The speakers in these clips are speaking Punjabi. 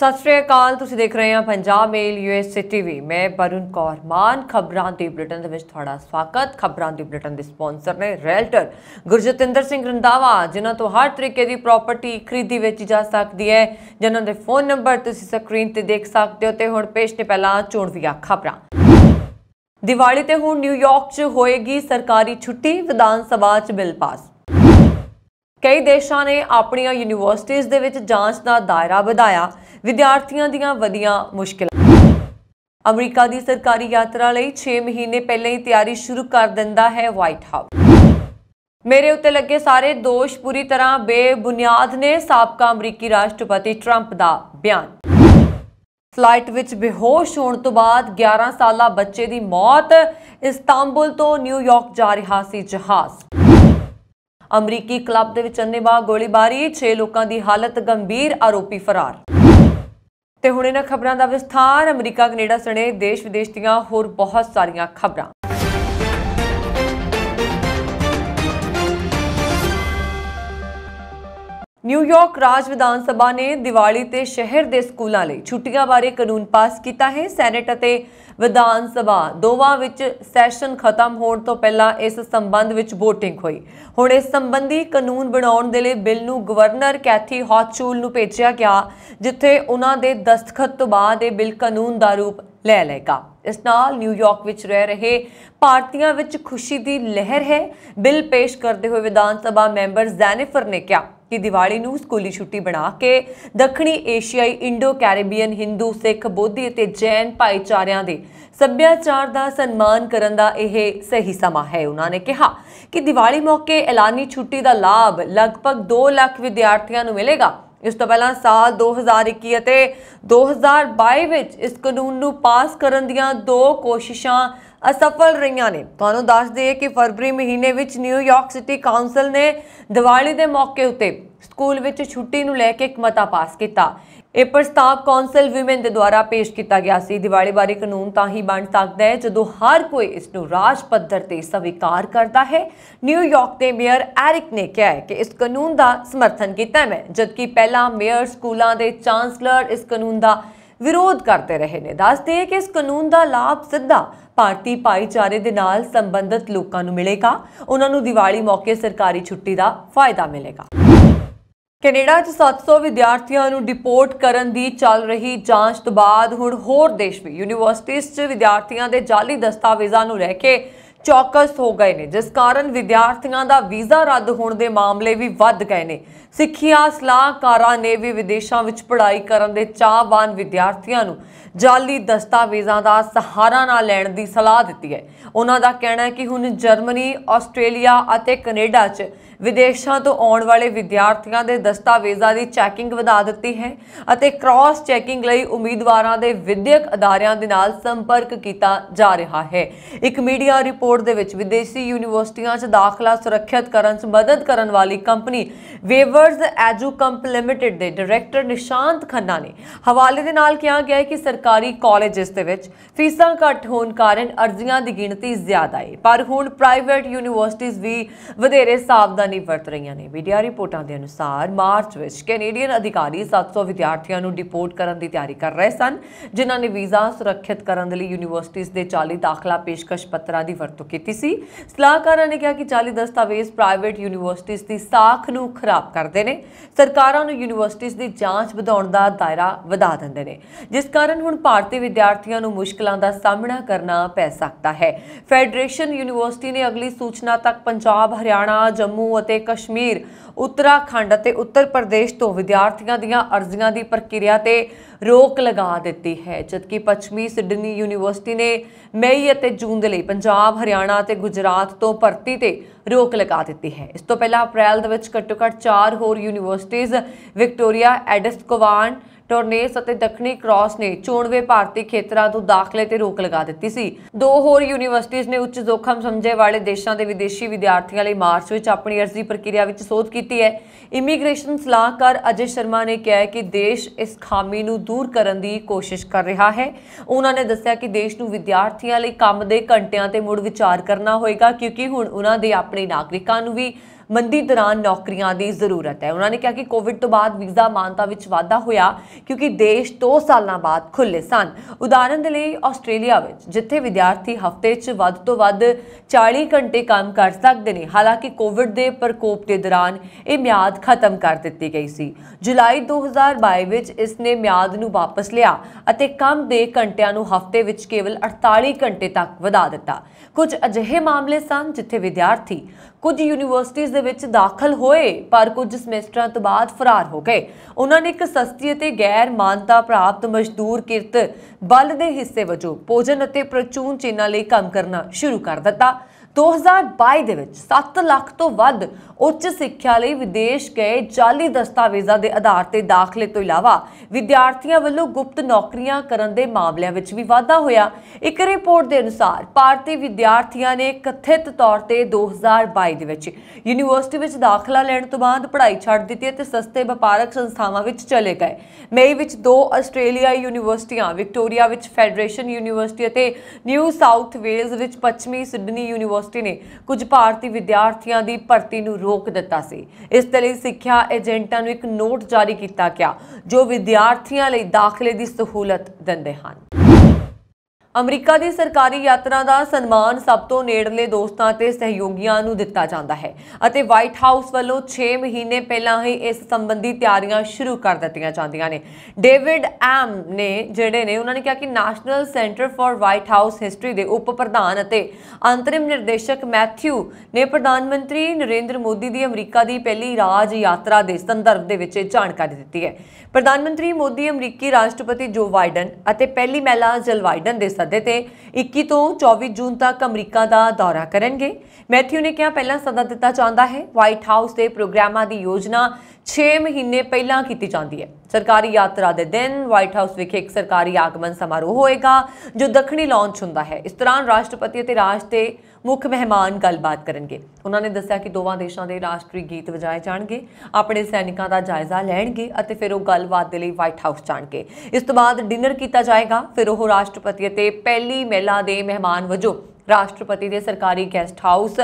ਸਤਿ ਸ਼੍ਰੀ ਅਕਾਲ ਤੁਸੀਂ ਦੇਖ ਰਹੇ ਹੋ ਪੰਜਾਬ ਮੇਲ ਯੂਐਸ ਟੀਵੀ ਮੈਂ ਬਰੁਨ ਕੌਰ ਮਾਨ ਖਬਰਾਂ ਦੀ ਬ੍ਰਿਟਨ ਦੇ ਵਿੱਚ ਤੁਹਾਡਾ ਸਵਾਗਤ ਖਬਰਾਂ ਦੀ ਬ੍ਰਿਟਨ ਦੇ ਸਪਾਂਸਰ ਨੇ ਰੈਲਟਰ ਗੁਰਜਤਿੰਦਰ ਸਿੰਘ ਰੰਦਾਵਾ ਜਿਨ੍ਹਾਂ ਤੋਂ ਹਰ ਤਰੀਕੇ ਦੀ ਪ੍ਰਾਪਰਟੀ ਖਰੀਦੀ ਵਿੱਚ ਜਾ ਸਕਦੀ ਹੈ ਜਿਨ੍ਹਾਂ ਦੇ ਫੋਨ ਨੰਬਰ ਤੁਸੀਂ ਸਕਰੀਨ ਤੇ ਦੇਖ ਸਕਦੇ ਹੋ ਤੇ ਹੁਣ ਪੇਸ਼ ਨੇ ਪਹਿਲਾਂ ਚੋਣਵੀਆਂ ਖਬਰਾਂ ਦੀਵਾਲੀ ਤੇ ਹੁਣ ਨਿਊਯਾਰਕ 'ਚ ਹੋਏਗੀ ਸਰਕਾਰੀ ਛੁੱਟੀ ਵਿਧਾਨ ਸਭਾ 'ਚ ਬਿੱਲ ਪਾਸ ਕਈ ਦੇਸ਼ਾਂ ਨੇ ਆਪਣੀਆਂ ਯੂਨੀਵਰਸਿਟੀਆਂ ਦੇ ਵਿੱਚ ਜਾਂਚ ਦਾ ਦਾਇਰਾ ਵਧਾਇਆ ਵਿਦਿਆਰਥੀਆਂ ਦੀਆਂ ਵਧੀਆਂ ਮੁਸ਼ਕਲਾਂ ਅਮਰੀਕਾ ਦੀ ਸਰਕਾਰੀ ਯਾਤਰਾ ਲਈ 6 ਮਹੀਨੇ ਪਹਿਲਾਂ ਹੀ ਤਿਆਰੀ ਸ਼ੁਰੂ ਕਰ ਦਿੰਦਾ ਹੈ ਵਾਈਟ ਹਾਊਸ ਮੇਰੇ ਉੱਤੇ ਲੱਗੇ ਸਾਰੇ ਦੋਸ਼ ਪੂਰੀ ਤਰ੍ਹਾਂ ਬੇਬੁਨਿਆਦ ਨੇ ਸਾਬਕਾ ਅਮਰੀਕੀ ਰਾਸ਼ਟਰਪਤੀ ਟਰੰਪ ਦਾ ਬਿਆਨ ਫਲਾਈਟ ਵਿੱਚ ਬੇਹੋਸ਼ ਹੋਣ ਤੋਂ ਬਾਅਦ 11 ਸਾਲਾ ਬੱਚੇ ਦੀ ਮੌਤ ਇਸਤਾਂਬੁਲ ਤੋਂ ਨਿਊਯਾਰਕ ਜਾ ਰਿਹਾ ਸੀ ਜਹਾਜ਼ ਅਮਰੀਕੀ ਕਲੱਬ ਦੇ ਵਿੱਚ ਅੰਨੇਵਾਹ ਗੋਲੀਬਾਰੀ 6 ਲੋਕਾਂ ਦੀ ਹਾਲਤ ਗੰਭੀਰ ਆਰੋਪੀ ਫਰਾਰ ਤੇ ਹੁਣ ਇਹਨਾਂ ਖਬਰਾਂ ਦਾ ਵਿਸਥਾਰ ਅਮਰੀਕਾ ਕੈਨੇਡਾ ਸਣੇ ਦੇਸ਼ ਵਿਦੇਸ਼ ਦੀਆਂ ਹੋਰ ਬਹੁਤ ਸਾਰੀਆਂ ਖਬਰਾਂ ਨਿਊਯਾਰਕ ਰਾਜ ਵਿਧਾਨ ਸਭਾ ਨੇ ਦੀਵਾਲੀ ਤੇ ਸ਼ਹਿਰ ਦੇ ਸਕੂਲਾਂ ਲਈ ਛੁੱਟੀਆਂ ਬਾਰੇ ਕਾਨੂੰਨ ਪਾਸ ਕੀਤਾ ਹੈ ਸੈਨੇਟ ਅਤੇ ਵਿਧਾਨ ਸਭਾ ਦੋਵਾਂ ਵਿੱਚ ਸੈਸ਼ਨ ਖਤਮ ਹੋਣ ਤੋਂ ਪਹਿਲਾਂ ਇਸ ਸੰਬੰਧ ਵਿੱਚ VOTING ਹੋਈ ਹੁਣ ਇਸ ਸੰਬੰਧੀ ਕਾਨੂੰਨ ਬਣਾਉਣ ਦੇ ਲਈ ਬਿੱਲ ਨੂੰ ਗਵਰਨਰ ਕੈਥੀ ਹੌਚੂਲ ਨੂੰ ਭੇਜਿਆ ਗਿਆ ਜਿੱਥੇ ਉਹਨਾਂ ਦੇ ਦਸਤਖਤ ਤੋਂ ਬਾਅਦ ਇਹ ਬਿੱਲ ਕਾਨੂੰਨ ਦਾ ਰੂਪ ਲੈ ਲਏਗਾ ਇਸ ਨਾਲ ਨਿਊਯਾਰਕ ਵਿੱਚ ਰਹਿ ਰਹੇ ਭਾਰਤੀਆਂ ਵਿੱਚ ਖੁਸ਼ੀ ਦੀ ਲਹਿਰ ਹੈ ਬਿੱਲ ਪੇਸ਼ ਕਰਦੇ ਹੋਏ ਵਿਧਾਨ ਸਭਾ ਮੈਂਬਰ ਜ਼ੈਨਿਫਰ ਨੇ ਕਿਹਾ ਕਿ ਦੀਵਾਲੀ ਨੂੰ ਸਕੂਲੀ ਛੁੱਟੀ ਬਣਾ ਕੇ ਦੱਖਣੀ ਏਸ਼ੀਆਈ ਇੰਡੋ ਕੈਰੀਬੀਅਨ ਹਿੰਦੂ ਸਿੱਖ ਬੋਧੀ ਅਤੇ ਜੈਨ ਭਾਈਚਾਰਿਆਂ ਦੇ ਸੱਭਿਆਚਾਰ ਦਾ ਸਨਮਾਨ ਕਰਨ ਦਾ ਇਹ ਸਹੀ ਸਮਾਂ ਹੈ ਉਹਨਾਂ ਨੇ ਕਿਹਾ ਕਿ ਦੀਵਾਲੀ ਮੌਕੇ ਐਲਾਨੀ ਛੁੱਟੀ ਦਾ ਲਾਭ ਲਗਭਗ 2 ਲੱਖ ਵਿਦਿਆਰਥੀਆਂ ਨੂੰ ਮਿਲੇਗਾ ਇਸ ਤੋਂ ਪਹਿਲਾਂ ਸਾਲ 2021 ਅਤੇ 2022 ਵਿੱਚ ਇਸ ਕਾਨੂੰਨ ਨੂੰ ਪਾਸ ਕਰਨ ਦੀਆਂ ਦੋ ਕੋਸ਼ਿਸ਼ਾਂ ਅਸਫਲ ਰਹੀਆਂ ਨੇ ਤੁਹਾਨੂੰ ਦੱਸ ਦਈਏ ਕਿ ਫਰਵਰੀ ਮਹੀਨੇ ਵਿੱਚ ਨਿਊਯਾਰਕ ਸਿਟੀ ਕਾਉਂਸਲ ਨੇ ਦੀਵਾਲੀ ਦੇ ਮੌਕੇ ਉੱਤੇ ਸਕੂਲ ਵਿੱਚ ਛੁੱਟੀ ਨੂੰ ਲੈ ਕੇ ਇੱਕ ਮਤਾ ਪਾਸ ਕੀਤਾ ਇਹ ਪ੍ਰਸਤਾਵ ਕਾਉਂਸਲ ਔਮਨ ਦੇ ਦੁਆਰਾ ਪੇਸ਼ ਕੀਤਾ ਗਿਆ ਸੀ ਦੀਵਾਲੀ ਬਾਰੇ ਕਾਨੂੰਨ ਤਾਂ ਹੀ ਬਣ ਸਕਦਾ ਹੈ ਜਦੋਂ ਹਰ ਕੋਈ ਇਸ ਨੂੰ ਰਾਜ ਪੱਧਰ ਤੇ ਸਵੀਕਾਰ ਕਰਦਾ ਹੈ ਨਿਊਯਾਰਕ ਦੇ ਮੇਅਰ ਐਰਿਕ ਨੇ ਕਿਹਾ ਹੈ ਕਿ ਇਸ ਕਾਨੂੰਨ ਦਾ ਸਮਰਥਨ ਕੀਤਾ ਹੈ ਮੈਂ ਜਦਕਿ ਪਹਿਲਾਂ ਮੇਅਰ ਸਕੂਲਾਂ ਦੇ ਚਾਂਸਲਰ ਇਸ ਕਾਨੂੰਨ ਦਾ ਵਿਰੋਧ ਕਰਦੇ ਰਹੇ ਨੇ ਦੱਸਦੇ ਕਿ ਇਸ ਕਾਨੂੰਨ ਦਾ ਲਾਭ ਸਿੱਧਾ ਭਾਰਤੀ ਭਾਈਚਾਰੇ ਦੇ ਨਾਲ ਸੰਬੰਧਿਤ ਲੋਕਾਂ ਨੂੰ ਮਿਲੇਗਾ ਉਹਨਾਂ ਨੂੰ ਦੀਵਾਲੀ ਮੌਕੇ ਸਰਕਾਰੀ ਛੁੱਟੀ ਦਾ ਫਾਇਦਾ ਮਿਲੇਗਾ ਕੈਨੇਡਾ 'ਚ 700 ਵਿਦਿਆਰਥੀਆਂ ਨੂੰ ਡਿਪੋਰਟ ਕਰਨ ਦੀ ਚੱਲ ਰਹੀ ਜਾਂਚ ਤੋਂ ਬਾਅਦ ਹੁਣ ਹੋਰ ਦੇਸ਼ ਵੀ ਯੂਨੀਵਰਸਿਟੀਆਂ 'ਚ ਵਿਦਿਆਰਥੀਆਂ ਦੇ ਜਾਲੀ ਦਸਤਾਵੇਜ਼ਾਂ ਨੂੰ ਲੈ ਕੇ ਚੌਕਸ ਹੋ ਗਏ ਨੇ ਜਿਸ ਕਾਰਨ ਵਿਦਿਆਰਥੀਆਂ ਦਾ ਵੀਜ਼ਾ ਰੱਦ ਹੋਣ ਦੇ ਮਾਮਲੇ ਵੀ ਵੱਧ ਗਏ ਨੇ ਸਿੱਖਿਆ ਸਲਾਹਕਾਰਾਂ ਨੇ ਵੀ ਵਿਦੇਸ਼ਾਂ ਵਿੱਚ ਪੜ੍ਹਾਈ ਕਰਨ ਦੇ ਚਾਹਵਾਨ ਵਿਦਿਆਰਥੀਆਂ ਨੂੰ ਜਾਲੀ ਦਸਤਾਵੇਜ਼ਾਂ ਦਾ ਸਹਾਰਾ ਨਾ ਲੈਣ ਦੀ ਸਲਾਹ ਦਿੱਤੀ ਹੈ ਉਹਨਾਂ ਦਾ ਕਹਿਣਾ ਹੈ ਕਿ ਹੁਣ ਜਰਮਨੀ ਆਸਟ੍ਰੇਲੀਆ ਅਤੇ ਕੈਨੇਡਾ 'ਚ ਵਿਦੇਸ਼ਾਂ ਤੋਂ ਆਉਣ ਵਾਲੇ ਵਿਦਿਆਰਥੀਆਂ ਦੇ ਦਸਤਾਵੇਜ਼ਾਂ ਦੀ ਚੈਕਿੰਗ ਵਧਾ ਦਿੱਤੀ ਹੈ ਅਤੇ ਕ੍ਰਾਸ ਚੈਕਿੰਗ ਲਈ ਉਮੀਦਵਾਰਾਂ ਦੇ ਵਿਦਿਅਕ ਅਦਾਰਿਆਂ ਦੇ ਨਾਲ ਸੰਪਰਕ ਕੀਤਾ ਜਾ ਰਿਹਾ ਹੈ ਇੱਕ ਮੀਡੀਆ ਰਿਪੋਰਟ ਦੇ ਵਿੱਚ ਵਿਦੇਸ਼ੀ ਯੂਨੀਵਰਸਿਟੀਆਂ 'ਚ ਦਾਖਲਾ ਸੁਰੱਖਿਅਤ ਕਰਨ 'ਚ ਮਦਦ ਕਰਨ ਵਾਲੀ company Weavers Edu Comp limited ਦੇ ਡਾਇਰੈਕਟਰ ਨਿਸ਼ਾਂਤ ਖੰਨਾ ਨੇ ਹਵਾਲੇ ਦੇ ਨਾਲ ਕਿਹਾ ਗਿਆ ਹੈ ਕਿ ਸਰਕਾਰੀ ਕਾਲਜਸ ਦੇ ਵਿੱਚ ਫੀਸਾਂ ਘੱਟ ਹੋਣ ਕਾਰਨ ਅਰਜ਼ੀਆਂ ਦੀ ਗਿਣਤੀ ਜ਼ਿਆਦਾ ਹੈ ਪਰ ਹੁਣ ਪ੍ਰਾਈਵੇਟ ਯੂਨੀਵਰਸਿਟੀਆਂ ਵੀ ਵਧੇਰੇ ਸਾਵਧਾਨ ਸਾਵਧਾਨੀ ਵਰਤ ਰਹੀਆਂ ਨੇ ਮੀਡੀਆ ਰਿਪੋਰਟਾਂ ਦੇ ਅਨੁਸਾਰ ਮਾਰਚ ਵਿੱਚ ਕੈਨੇਡੀਅਨ ਅਧਿਕਾਰੀ 700 ਵਿਦਿਆਰਥੀਆਂ ਨੂੰ ਡਿਪੋਰਟ ਕਰਨ ਦੀ ਤਿਆਰੀ ਕਰ ਰਹੇ ਸਨ ਜਿਨ੍ਹਾਂ ਨੇ ਵੀਜ਼ਾ ਸੁਰੱਖਿਤ ਕਰਨ ਦੇ ਲਈ ਯੂਨੀਵਰਸਿਟੀਆਂ ਦੇ 40 ਦਾਖਲਾ ਪੇਸ਼ਕਸ਼ ਪੱਤਰਾਂ ਦੀ ਵਰਤੋਂ ਕੀਤੀ ਸੀ ਸਲਾਹਕਾਰਾਂ ਨੇ ਕਿਹਾ ਕਿ 40 ਦਸਤਾਵੇਜ਼ ਪ੍ਰਾਈਵੇਟ ਯੂਨੀਵਰਸਿਟੀਆਂ ਦੀ ਸਾਖ ਨੂੰ ਖਰਾਬ ਕਰਦੇ ਨੇ ਸਰਕਾਰਾਂ ਨੂੰ ਯੂਨੀਵਰਸਿਟੀਆਂ ਦੀ ਜਾਂਚ ਵਧਾਉਣ ਦਾ ਦਾਇਰਾ ਵਧਾ ਦਿੰਦੇ ਨੇ ਜਿਸ ਕਾਰਨ ਹੁਣ ਭਾਰਤੀ ਵਿਦਿਆਰਥੀਆਂ ਨੂੰ ਮੁਸ਼ਕਲਾਂ ਦਾ ਸਾਹਮਣਾ ਕਰਨਾ ਪੈ ਸਕਦਾ ਹੈ ਫੈਡਰੇਸ਼ਨ ਯੂਨੀਵਰਸਿਟੀ ਨੇ ਅਗਲੀ ਸੂਚਨਾ ਤੱਕ ਪੰਜਾਬ ਹਰਿਆਣਾ ਜੰਮੂ ਅਤੇ ਕਸ਼ਮੀਰ ਉੱਤਰਾਖੰਡ ਅਤੇ ਉੱਤਰ ਪ੍ਰਦੇਸ਼ ਤੋਂ ਵਿਦਿਆਰਥੀਆਂ ਦੀਆਂ ਅਰਜ਼ੀਆਂ ਦੀ ਪ੍ਰਕਿਰਿਆ ਤੇ ਰੋਕ ਲਗਾ ਦਿੱਤੀ ਹੈ ਜਦਕਿ ਪੱਛਮੀ ਸਿਡਨੀ ਯੂਨੀਵਰਸਿਟੀ ਨੇ ਮਈ ਅਤੇ ਜੂਨ ਦੇ ਲਈ ਪੰਜਾਬ ਹਰਿਆਣਾ ਅਤੇ ਗੁਜਰਾਤ ਤੋਂ ਭਰਤੀ ਤੇ ਰੋਕ ਲਗਾ ਦਿੱਤੀ ਹੈ ਇਸ ਤੋਂ ਪਹਿਲਾਂ ਅਪ੍ਰੈਲ ਦੇ ਵਿੱਚ ਘੱਟੋ-ਘੱਟ 4 ਹੋਰ ਯੂਨੀਵਰਸਿਟੀਆਂ ਵਿਕਟੋਰੀਆ ਐਡਿਸਕੋਵਾਨ ਟੋਰਨੇਸ ਅਤੇ ਦੱਖਣੀ ਕ੍ਰਾਸ ਨੇ ਚੋਣਵੇ ਭਾਰਤੀ ਖੇਤਰਾਂ ਤੋਂ ਦਾਖਲੇ ਤੇ ਰੋਕ ਲਗਾ ਦਿੱਤੀ ਸੀ ਦੋ ਹੋਰ ਯੂਨੀਵਰਸਿਟੀਆਂ ਨੇ ਉੱਚ ਜੋਖਮ ਸਮਝੇ ਵਾਲੇ ਦੇਸ਼ਾਂ ਦੇ ਵਿਦੇਸ਼ੀ ਵਿਦਿਆਰਥੀਆਂ ਲਈ ਮਾਰਚ ਵਿੱਚ ਆਪਣੀ ਅਰਜ਼ੀ ਪ੍ਰਕਿਰਿਆ ਵਿੱਚ ਸੋਧ ਕੀਤੀ ਹੈ ਇਮੀਗ੍ਰੇਸ਼ਨ ਸਲਾਹਕਾਰ ਅਜੇ ਸ਼ਰਮਾ ਨੇ ਕਿਹਾ ਕਿ ਦੇਸ਼ ਇਸ ਖਾਮੀ ਨੂੰ ਦੂਰ ਕਰਨ ਦੀ ਕੋਸ਼ਿਸ਼ ਕਰ ਰਿਹਾ ਹੈ ਉਹਨਾਂ ਨੇ ਦੱਸਿਆ ਕਿ ਦੇਸ਼ ਨੂੰ ਵਿਦਿਆਰਥੀਆਂ ਲਈ ਕੰਮ ਦੇ ਘੰਟਿਆਂ ਤੇ ਮੁੜ ਵਿਚਾਰ ਕਰਨਾ ਹੋਏਗਾ ਕਿਉਂਕਿ ਹੁਣ ਉਹਨਾਂ ਦੇ ਆਪਣੇ ਨਾਗਰਿਕਾਂ ਨੂੰ ਵੀ ਮੰਦੀ ਦੌਰਾਨ ਨੌਕਰੀਆਂ ਦੀ ਜ਼ਰੂਰਤ ਹੈ ਉਹਨਾਂ ਨੇ ਕਿਹਾ ਕਿ ਕੋਵਿਡ ਤੋਂ ਬਾਅਦ ਵੀਜ਼ਾ ਮਾਨਤਾ ਵਿੱਚ ਵਾਧਾ ਹੋਇਆ ਕਿਉਂਕਿ ਦੇਸ਼ 2 ਸਾਲਾਂ ਬਾਅਦ ਖੁੱਲੇ ਸਨ ਉਦਾਹਰਨ ਦੇ ਲਈ ਆਸਟ੍ਰੇਲੀਆ ਵਿੱਚ ਜਿੱਥੇ ਵਿਦਿਆਰਥੀ ਹਫ਼ਤੇ 'ਚ ਵੱਧ ਤੋਂ ਵੱਧ 40 ਘੰਟੇ ਕੰਮ ਕਰ ਸਕਦੇ ਨੇ ਹਾਲਾਂਕਿ ਕੋਵਿਡ ਦੇ ਪ੍ਰਕੋਪ ਦੇ ਦੌਰਾਨ ਇਹ ਮਿਆਦ ਖਤਮ ਕਰ ਦਿੱਤੀ ਗਈ ਸੀ ਜੁਲਾਈ 2022 ਵਿੱਚ ਇਸ ਨੇ ਮਿਆਦ ਨੂੰ ਵਾਪਸ ਲਿਆ ਅਤੇ ਕੰਮ ਦੇ ਘੰਟਿਆਂ ਨੂੰ ਹਫ਼ਤੇ ਵਿੱਚ ਕੇਵਲ 48 ਘੰਟੇ ਤੱਕ ਵਧਾ ਦਿੱਤਾ ਕੁਝ ਅਜਿਹੇ ਮਾਮਲੇ ਸਨ ਜਿੱਥੇ ਵਿਦਿਆਰਥੀ ਕੁਝ ਯੂਨੀਵਰਸਿਟੀਆਂ ਦੇ ਵਿੱਚ ਦਾਖਲ ਹੋਏ ਪਰ ਕੁਝ ਸਮੈਸਟਰਾਂ ਤੋਂ ਬਾਅਦ ਫਰਾਰ ਹੋ ਗਏ ਉਹਨਾਂ ਨੇ ਇੱਕ ਸਸਤੀ ਅਤੇ ਗੈਰ ਮਾਨਤਾ ਪ੍ਰਾਪਤ ਮਜ਼ਦੂਰ ਕਿਰਤ ਬਲ ਦੇ ਹਿੱਸੇ ਵਜੋਂ ਭੋਜਨ ਅਤੇ ਪ੍ਰਚੂਨ ਚੀਨਾਂ ਲਈ ਕੰਮ ਕਰਨਾ ਸ਼ੁਰੂ ਕਰ ਦਿੱਤਾ 2022 ਦੇ ਵਿੱਚ 7 ਲੱਖ ਤੋਂ ਵੱਧ ਉੱਚ ਸਿੱਖਿਆ ਲਈ ਵਿਦੇਸ਼ ਗਏ ਜਾਲੀ ਦਸਤਾਵੇਜ਼ਾਂ ਦੇ ਆਧਾਰ ਤੇ ਦਾਖਲੇ ਤੋਂ ਇਲਾਵਾ ਵਿਦਿਆਰਥੀਆਂ ਵੱਲੋਂ ਗੁਪਤ ਨੌਕਰੀਆਂ ਕਰਨ ਦੇ ਮਾਮਲਿਆਂ ਵਿੱਚ ਵੀ ਵਾਧਾ ਹੋਇਆ ਇੱਕ ਰਿਪੋਰਟ ਦੇ ਅਨੁਸਾਰ ਭਾਰਤੀ ਵਿਦਿਆਰਥੀਆਂ ਨੇ ਕਥਿਤ ਤੌਰ ਤੇ 2022 ਦੇ ਵਿੱਚ ਯੂਨੀਵਰਸਿਟੀ ਵਿੱਚ ਦਾਖਲਾ ਲੈਣ ਤੋਂ ਬਾਅਦ ਪੜ੍ਹਾਈ ਛੱਡ ਦਿੱਤੀ ਅਤੇ ਸਸਤੇ ਵਪਾਰਕ ਸੰਸਥਾਵਾਂ ਵਿੱਚ ਚਲੇ ਗਏ ਮਈ ਵਿੱਚ ਦੋ ਆਸਟ੍ਰੇਲੀਆਈ ਯੂਨੀਵਰਸਿਟੀਆਂ ਵਿਕਟੋਰੀਆ ਵਿੱਚ ਫੈਡਰੇਸ਼ਨ ਯੂਨੀਵਰਸਿਟੀ ਅਤੇ ਨਿਊ ਸਾਊਥ ਵੇਲਜ਼ ਵਿੱਚ ਪੱਛਮੀ ਸਿਡਨੀ ਯੂਨੀਵਰਸਿਟੀ ਯੂਨੀਵਰਸਿਟੀ ਨੇ ਕੁਝ ਭਾਰਤੀ ਵਿਦਿਆਰਥੀਆਂ ਦੀ ਭਰਤੀ ਨੂੰ ਰੋਕ ਦਿੱਤਾ ਸੀ ਇਸ ਦੇ ਲਈ ਸਿੱਖਿਆ ਏਜੰਟਾਂ ਨੂੰ ਇੱਕ ਨੋਟ ਜਾਰੀ ਕੀਤਾ ਗਿਆ ਜੋ ਵਿਦਿਆਰਥੀਆਂ ਲਈ ਦਾਖਲੇ ਦੀ ਸਹੂਲਤ ਦਿੰਦੇ ਹਨ ਅਮਰੀਕਾ ਦੀ ਸਰਕਾਰੀ ਯਾਤਰਾ ਦਾ ਸਨਮਾਨ ਸਭ ਤੋਂ ਨੇੜਲੇ ਦੋਸਤਾਂ ਤੇ ਸਹਿਯੋਗੀਆਂ ਨੂੰ ਦਿੱਤਾ ਜਾਂਦਾ ਹੈ ਅਤੇ ਵਾਈਟ ਹਾਊਸ ਵੱਲੋਂ 6 ਮਹੀਨੇ ਪਹਿਲਾਂ ਹੀ ਇਸ ਸੰਬੰਧੀ ਤਿਆਰੀਆਂ ਸ਼ੁਰੂ ਕਰ ਦਿੱਤੀਆਂ ਜਾਂਦੀਆਂ ਨੇ ਡੇਵਿਡ ਐਮ ਨੇ ਜਿਹੜੇ ਨੇ ਉਹਨਾਂ ਨੇ ਕਿਹਾ ਕਿ National Center for White House history ਦੇ ਉਪ ਪ੍ਰਧਾਨ ਅਤੇ ਅੰਤਰਿਮ ਨਿਰਦੇਸ਼ਕ ਮੈਥਿਊ ਨੇ ਪ੍ਰਧਾਨ ਮੰਤਰੀ ਨਰਿੰਦਰ ਮੋਦੀ ਦੀ ਅਮਰੀਕਾ ਦੀ ਪਹਿਲੀ ਰਾਜ ਯਾਤਰਾ ਦੇ ਸੰਦਰਭ ਦੇ ਵਿੱਚ ਜਾਣਕਾਰੀ ਦਿੱਤੀ ਹੈ ਪ੍ਰਧਾਨ ਮੰਤਰੀ ਮੋਦੀ ਅਮਰੀਕੀ ਰਾਸ਼ਟਰਪਤੀ ਜੋ ਬਾਈਡਨ ਅਤੇ ਪਹਿਲੀ ਮਹਿਲਾ ਜਲ ਬਾਈਡਨ ਦੇ ਸੱਦੇ ਤੇ 21 ਤੋਂ 24 ਜੂਨ ਤੱਕ ਅਮਰੀਕਾ ਦਾ ਦੌਰਾ ਕਰਨਗੇ ਮੈਥਿਊ ਨੇ ਕਿਹਾ ਪਹਿਲਾਂ ਸੱਦਾ ਦਿੱਤਾ ਜਾਂਦਾ ਹੈ ਵਾਈਟ ਹਾਊਸ ਦੇ ਪ੍ਰੋਗਰਾਮਾਂ ਦੀ ਯੋਜਨਾ 6 ਮਹੀਨੇ ਪਹਿਲਾਂ ਕੀਤੀ ਜਾਂਦੀ ਹੈ ਸਰਕਾਰੀ ਯਾਤਰਾ ਦੇ ਦਿਨ ਵਾਈਟ ਹਾਊਸ ਵਿਖੇ ਇੱਕ ਸਰਕਾਰੀ ਆਗਮਨ ਸਮਾਰੋਹ ਹੋਏਗਾ ਜੋ ਦੱਖਣੀ ਲਾਂਚ ਹੁੰਦਾ ਹੈ ਇਸ ਦੌਰਾਨ ਰਾਸ਼ਟਰਪਤੀ ਅਤੇ ਰਾਜ ਦੇ ਮੁੱਖ ਮਹਿਮਾਨ ਗੱਲਬਾਤ ਕਰਨਗੇ ਉਹਨਾਂ ਨੇ ਦੱਸਿਆ ਕਿ ਦੋਵਾਂ ਦੇਸ਼ਾਂ ਦੇ ਰਾਸ਼ਟਰੀ ਗੀਤ ਵਜਾਏ ਜਾਣਗੇ ਆਪਣੇ ਸੈਨਿਕਾਂ ਦਾ ਜਾਇਜ਼ਾ ਲੈਣਗੇ ਅਤੇ ਫਿਰ ਉਹ ਗੱਲਬਾਤ ਦੇ ਲਈ ਵਾਈਟ ਹਾਊਸ ਜਾਣਗੇ ਇਸ ਤੋਂ ਬਾਅਦ ਡਿਨਰ ਕੀਤਾ ਜਾਏਗਾ ਫਿਰ ਉਹ ਰਾਸ਼ਟਰਪਤੀ ਅਤੇ ਪਹਿਲੀ ਮਹਿਲਾ ਦੇ ਮਹਿਮਾਨ ਵਜੋਂ ਰਾਸ਼ਟਰਪਤੀ ਦੇ ਸਰਕਾਰੀ ਗੈਸਟ ਹਾਊਸ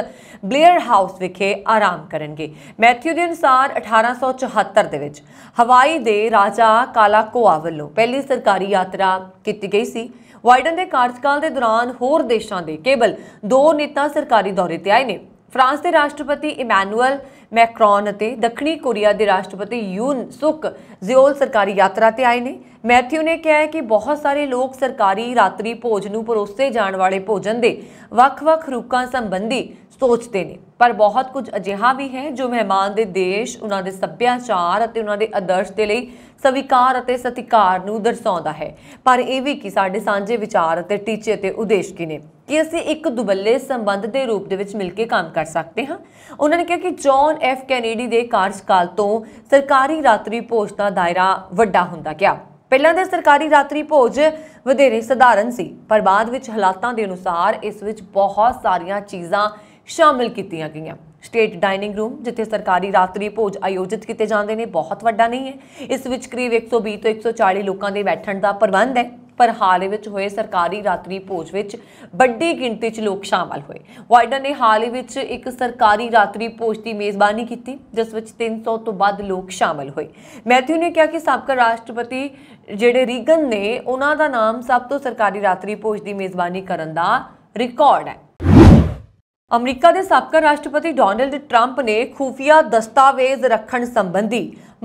ਬਲੇਅਰ ਹਾਊਸ ਵਿਖੇ ਆਰਾਮ ਕਰਨਗੇ ਮੈਥਿਊ ਦੇ ਅਨੁਸਾਰ 1874 ਦੇ ਵਿੱਚ ਹਵਾਈ ਦੇ ਰਾਜਾ ਕਾਲਾਕੋਆ ਵੱਲੋਂ ਪਹਿਲੀ ਸਰਕਾਰੀ ਯਾਤਰਾ ਕੀਤੀ ਗਈ ਸੀ ਵਾਈਡਨ ਦੇ ਕਾਰਜਕਾਲ ਦੇ ਦੌਰਾਨ ਹੋਰ ਦੇਸ਼ਾਂ ਦੇ ਕੇਵਲ ਦੋ ਨੇਤਾ ਸਰਕਾਰੀ ਦੌਰੇ ਤੇ ਆਏ ਨੇ ਫਰਾਂਸ ਦੇ ਰਾਸ਼ਟਰਪਤੀ ਇਮੈਨੂਅਲ ਮੈਕਰੋਨ ਅਤੇ ਦੱਖਣੀ ਕੋਰੀਆ ਦੇ ਰਾਸ਼ਟਰਪਤੀ ਯੂਨ ਸੁਕ ਜ਼ਿਓਲ ਸਰਕਾਰੀ ਯਾਤਰਾ ਤੇ ਆਏ ਨੇ ਮੈਥਿਊ ਨੇ ਕਿਹਾ ਹੈ ਕਿ ਬਹੁਤ ਸਾਰੇ ਲੋਕ ਸਰਕਾਰੀ ਰਾਤਰੀ ਭੋਜਨ ਨੂੰ ਪਰੋਸੇ ਜਾਣ ਵਾਲੇ ਭੋਜਨ ਦੇ ਵੱਖ-ਵੱਖ ਰੂਪਾਂ ਸੰਬੰਧੀ ਸੋਚਦੇ ਨੇ ਪਰ ਬਹੁਤ ਕੁਝ ਅਜਿਹਾ ਵੀ ਹੈ ਜੋ ਮਹਿਮਾਨ ਦੇ ਦੇਸ਼ ਉਹਨਾਂ ਦੇ ਸੱਭਿਆਚਾਰ ਅਤੇ ਉਹਨਾਂ ਦੇ ਆਦਰਸ਼ ਦੇ ਲਈ ਸਵੀਕਾਰ ਅਤੇ ਸਤਿਕਾਰ ਨੂੰ ਦਰਸਾਉਂਦਾ ਹੈ ਪਰ ਇਹ ਵੀ ਕਿ ਸਾਡੇ ਸਾਂਝੇ ਵਿਚਾਰ ਅਤੇ ਟੀਚੇ ਤੇ ਉਦੇਸ਼ ਕੀ ਨੇ ਕਿ ਅਸੀਂ ਇੱਕ ਦੁਬੱਲੇ ਸੰਬੰਧ ਦੇ ਰੂਪ ਦੇ ਵਿੱਚ ਮਿਲ ਕੇ ਕੰਮ ਕਰ ਸਕਦੇ ਹਾਂ ਉਹਨਾਂ ਨੇ ਕਿਹਾ ਕਿ ਜੌਨ ਐਫ ਕੈਨੇਡੀ ਦੇ ਕਾਰਜਕਾਲ ਤੋਂ ਸਰਕਾਰੀ ਰਾਤਰੀ ਭੋਜ ਦਾ ਦਾਇਰਾ ਵੱਡਾ ਹੁੰਦਾ ਗਿਆ ਪਹਿਲਾਂ ਦੇ ਸਰਕਾਰੀ ਰਾਤਰੀ ਭੋਜ ਵਧੇਰੇ ਸਧਾਰਨ ਸੀ ਪਰ ਬਾਅਦ ਵਿੱਚ ਹਾਲਾਤਾਂ ਦੇ ਅਨੁਸਾਰ ਇਸ ਵਿੱਚ ਬਹੁਤ ਸਾਰੀਆਂ ਚੀਜ਼ਾਂ ਸ਼ਾਮਲ ਕੀਤੀਆਂ ਗਈਆਂ ਸਟੇਟ ਡਾਈਨਿੰਗ ਰੂਮ ਜਿੱਥੇ ਸਰਕਾਰੀ ਰਾਤਰੀ ਭੋਜ ਆਯੋਜਿਤ ਕੀਤੇ ਜਾਂਦੇ ਨੇ ਬਹੁਤ ਵੱਡਾ ਨਹੀਂ ਹੈ ਇਸ ਵਿੱਚ ਕਰੀਬ 120 ਤੋਂ 140 ਲੋਕਾਂ ਦੇ ਬੈਠਣ ਦਾ ਪ੍ਰਬੰਧ ਹੈ ਪਰ ਹਾਲ ਵਿੱਚ ਹੋਏ ਸਰਕਾਰੀ ਰਾਤਰੀ ਭੋਜ ਵਿੱਚ ਵੱਡੀ ਗਿਣਤੀ 'ਚ ਲੋਕ ਸ਼ਾਮਲ ਹੋਏ ਵਾਈਡਰ ਨੇ ਹਾਲ ਹੀ ਵਿੱਚ ਇੱਕ ਸਰਕਾਰੀ ਰਾਤਰੀ ਭੋਜ ਦੀ ਮੇਜ਼ਬਾਨੀ ਕੀਤੀ ਜਿਸ ਵਿੱਚ 300 ਤੋਂ ਵੱਧ ਲੋਕ ਸ਼ਾਮਲ ਹੋਏ ਮੈਥਿਊ ਨੇ ਕਿਹਾ ਕਿ ਸਾਬਕਾ ਰਾਸ਼ਟਰਪਤੀ ਜਿਹੜੇ ਰੀਗਨ ਨੇ ਉਹਨਾਂ ਦਾ ਨਾਮ ਸਭ ਤੋਂ ਸਰਕਾਰੀ ਰਾਤਰੀ ਭੋਜ ਦੀ ਮੇਜ਼ਬਾਨੀ ਕਰਨ ਦਾ ਰਿਕਾਰਡ ਹੈ ਅਮਰੀਕਾ ਦੇ ਸਾਬਕਾ ਰਾਸ਼ਟਰਪਤੀ ਡੋਨਲਡ ਟਰੰਪ ਨੇ ਖੂਫੀਆ ਦਸਤਾਵੇਜ਼ ਰੱਖਣ ਸੰਬੰਧੀ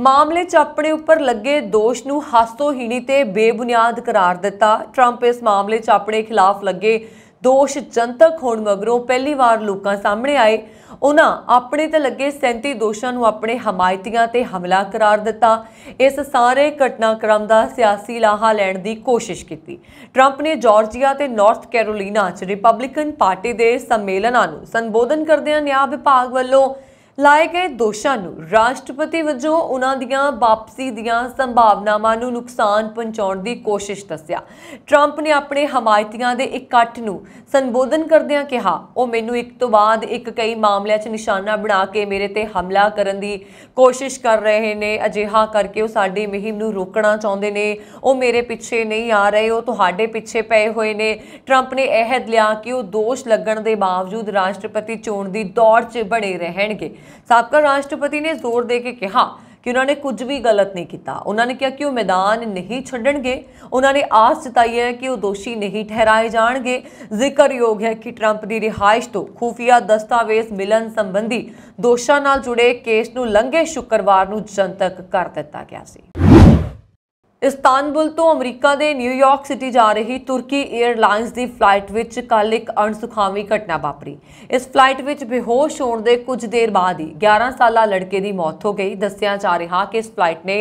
ਮਾਮਲੇ 'ਚ ਆਪਣੇ ਉੱਪਰ ਲੱਗੇ ਦੋਸ਼ ਨੂੰ ਹਾਸੋਹੀਣੀ ਤੇ ਬੇਬੁਨਿਆਦ ਕਰਾਰ ਦਿੱਤਾ ਟਰੰਪ ਇਸ ਮਾਮਲੇ 'ਚ ਆਪਣੇ ਖਿਲਾਫ ਲੱਗੇ ਦੋਸ਼ ਜਨਤਕ ਹੋਣ ਮਗਰੋਂ ਪਹਿਲੀ ਵਾਰ ਲੋਕਾਂ ਸਾਹਮਣੇ ਆਏ ਉਹਨਾਂ ਆਪਣੇ ਤੇ ਲੱਗੇ 37 ਦੋਸ਼ਾਂ ਨੂੰ ਆਪਣੇ ਹਮਾਇਤੀਆਂ ਤੇ ਹਮਲਾ ਕਰਾਰ ਦਿੱਤਾ ਇਸ ਸਾਰੇ ਘਟਨਾਕ੍ਰਮ ਦਾ ਸਿਆਸੀ ਲਾਹਾ ਲੈਣ ਦੀ ਕੋਸ਼ਿਸ਼ ਕੀਤੀ ਟਰੰਪ ਨੇ ਜਾਰਜੀਆ ਤੇ ਨਾਰਥ ਕੈਰੋਲੀਨਾ 'ਚ ਰਿਪਬਲਿਕਨ ਪਾਰਟੀ ਦੇ ਸੰਮੇਲਨਾਂ ਨੂੰ ਸੰਬੋਧਨ ਕਰਦਿਆਂ ਨਿਆਂ ਵਿਭਾਗ ਵੱਲੋਂ ਲਾਏ ਗਏ ਦੋਸ਼ਾਂ ਨੂੰ ਰਾਸ਼ਟਰਪਤੀ ਵਜੋਂ ਉਹਨਾਂ ਦੀਆਂ ਵਾਪਸੀ ਦੀਆਂ ਸੰਭਾਵਨਾਵਾਂ ਨੂੰ ਨੁਕਸਾਨ ਪਹੁੰਚਾਉਣ ਦੀ ਕੋਸ਼ਿਸ਼ ਦੱਸਿਆ 트럼ਪ ਨੇ ਆਪਣੇ ਹਮਾਇਤੀਆਂ ਦੇ ਇਕੱਠ ਨੂੰ ਸੰਬੋਧਨ ਕਰਦਿਆਂ ਕਿਹਾ ਉਹ ਮੈਨੂੰ ਇੱਕ ਤੋਂ ਬਾਅਦ ਇੱਕ ਕਈ ਮਾਮਲਿਆਂ 'ਚ ਨਿਸ਼ਾਨਾ ਬਣਾ ਕੇ ਮੇਰੇ ਤੇ ਹਮਲਾ ਕਰਨ ਦੀ ਕੋਸ਼ਿਸ਼ ਕਰ ਰਹੇ ਨੇ ਅਜਿਹਾ ਕਰਕੇ ਉਹ ਸਾਡੀ ਮਹਿਮ ਨੂੰ ਰੋਕਣਾ ਚਾਹੁੰਦੇ ਨੇ ਉਹ ਮੇਰੇ ਪਿੱਛੇ ਨਹੀਂ ਆ ਰਹੇ ਉਹ ਤੁਹਾਡੇ ਪਿੱਛੇ ਪਏ ਹੋਏ ਨੇ 트럼ਪ ਨੇ ਅਹਿਦ ਲਿਆ ਕਿ ਉਹ ਦੋਸ਼ ਲੱਗਣ ਦੇ ਬਾਵਜੂਦ ਰਾਸ਼ਟਰਪਤੀ ਚੋਣ ਦੀ ਦੌੜ 'ਚ ਬੜੇ ਰਹਿਣਗੇ ਸਾਬਕਾ ਰਾਸ਼ਟਰਪਤੀ ਨੇ ਜ਼ੋਰ ਦੇ ਕੇ ਕਿਹਾ ਕਿ ਉਹਨਾਂ ਨੇ ਕੁਝ ਵੀ ਗਲਤ ਨਹੀਂ ਕੀਤਾ ਉਹਨਾਂ ਨੇ ਕਿਹਾ ਕਿ ਉਹ ਮੈਦਾਨ ਨਹੀਂ ਛੱਡਣਗੇ ਉਹਨਾਂ ਨੇ ਆਸ ਜਤਾਈ ਹੈ ਕਿ ਉਹ ਦੋਸ਼ੀ ਨਹੀਂ ਠਹਿਰਾਏ ਜਾਣਗੇ ਜ਼ਿਕਰਯੋਗ ਹੈ ਕਿ ਟਰੰਪ ਦੀ ਰਿਹਾਇਸ਼ ਤੋਂ ਖੂਫੀਆ ਦਸਤਾਵੇਜ਼ ਮਿਲਣ ਸੰਬੰਧੀ ਦੋਸ਼ਾਂ ਨਾਲ ਜੁੜੇ ਕੇਸ ਨੂੰ ਲੰਘੇ ਸ਼ੁੱਕਰਵਾਰ ਨੂੰ ਜਨਤਕ ਕਰ ਦਿੱਤਾ ਗਿਆ ਸੀ ਇਸਤਾਨਬੁਲ ਤੋਂ ਅਮਰੀਕਾ ਦੇ ਨਿਊਯਾਰਕ ਸਿਟੀ ਜਾ ਰਹੀ ਤੁਰਕੀ 에ਅਰਲਾਈਨਸ ਦੀ ਫਲਾਈਟ ਵਿੱਚ ਕੱਲ ਇੱਕ ਅਣਸੁਖਾਵੀ ਘਟਨਾ ਵਾਪਰੀ ਇਸ ਫਲਾਈਟ ਵਿੱਚ ਬੇਹੋਸ਼ ਹੋਣ ਦੇ ਕੁਝ ਦੇਰ ਬਾਅਦ ਹੀ 11 ਸਾਲਾ ਲੜਕੇ ਦੀ ਮੌਤ ਹੋ ਗਈ ਦੱਸਿਆ ਜਾ ਰਿਹਾ ਕਿ ਇਸ ਫਲਾਈਟ ਨੇ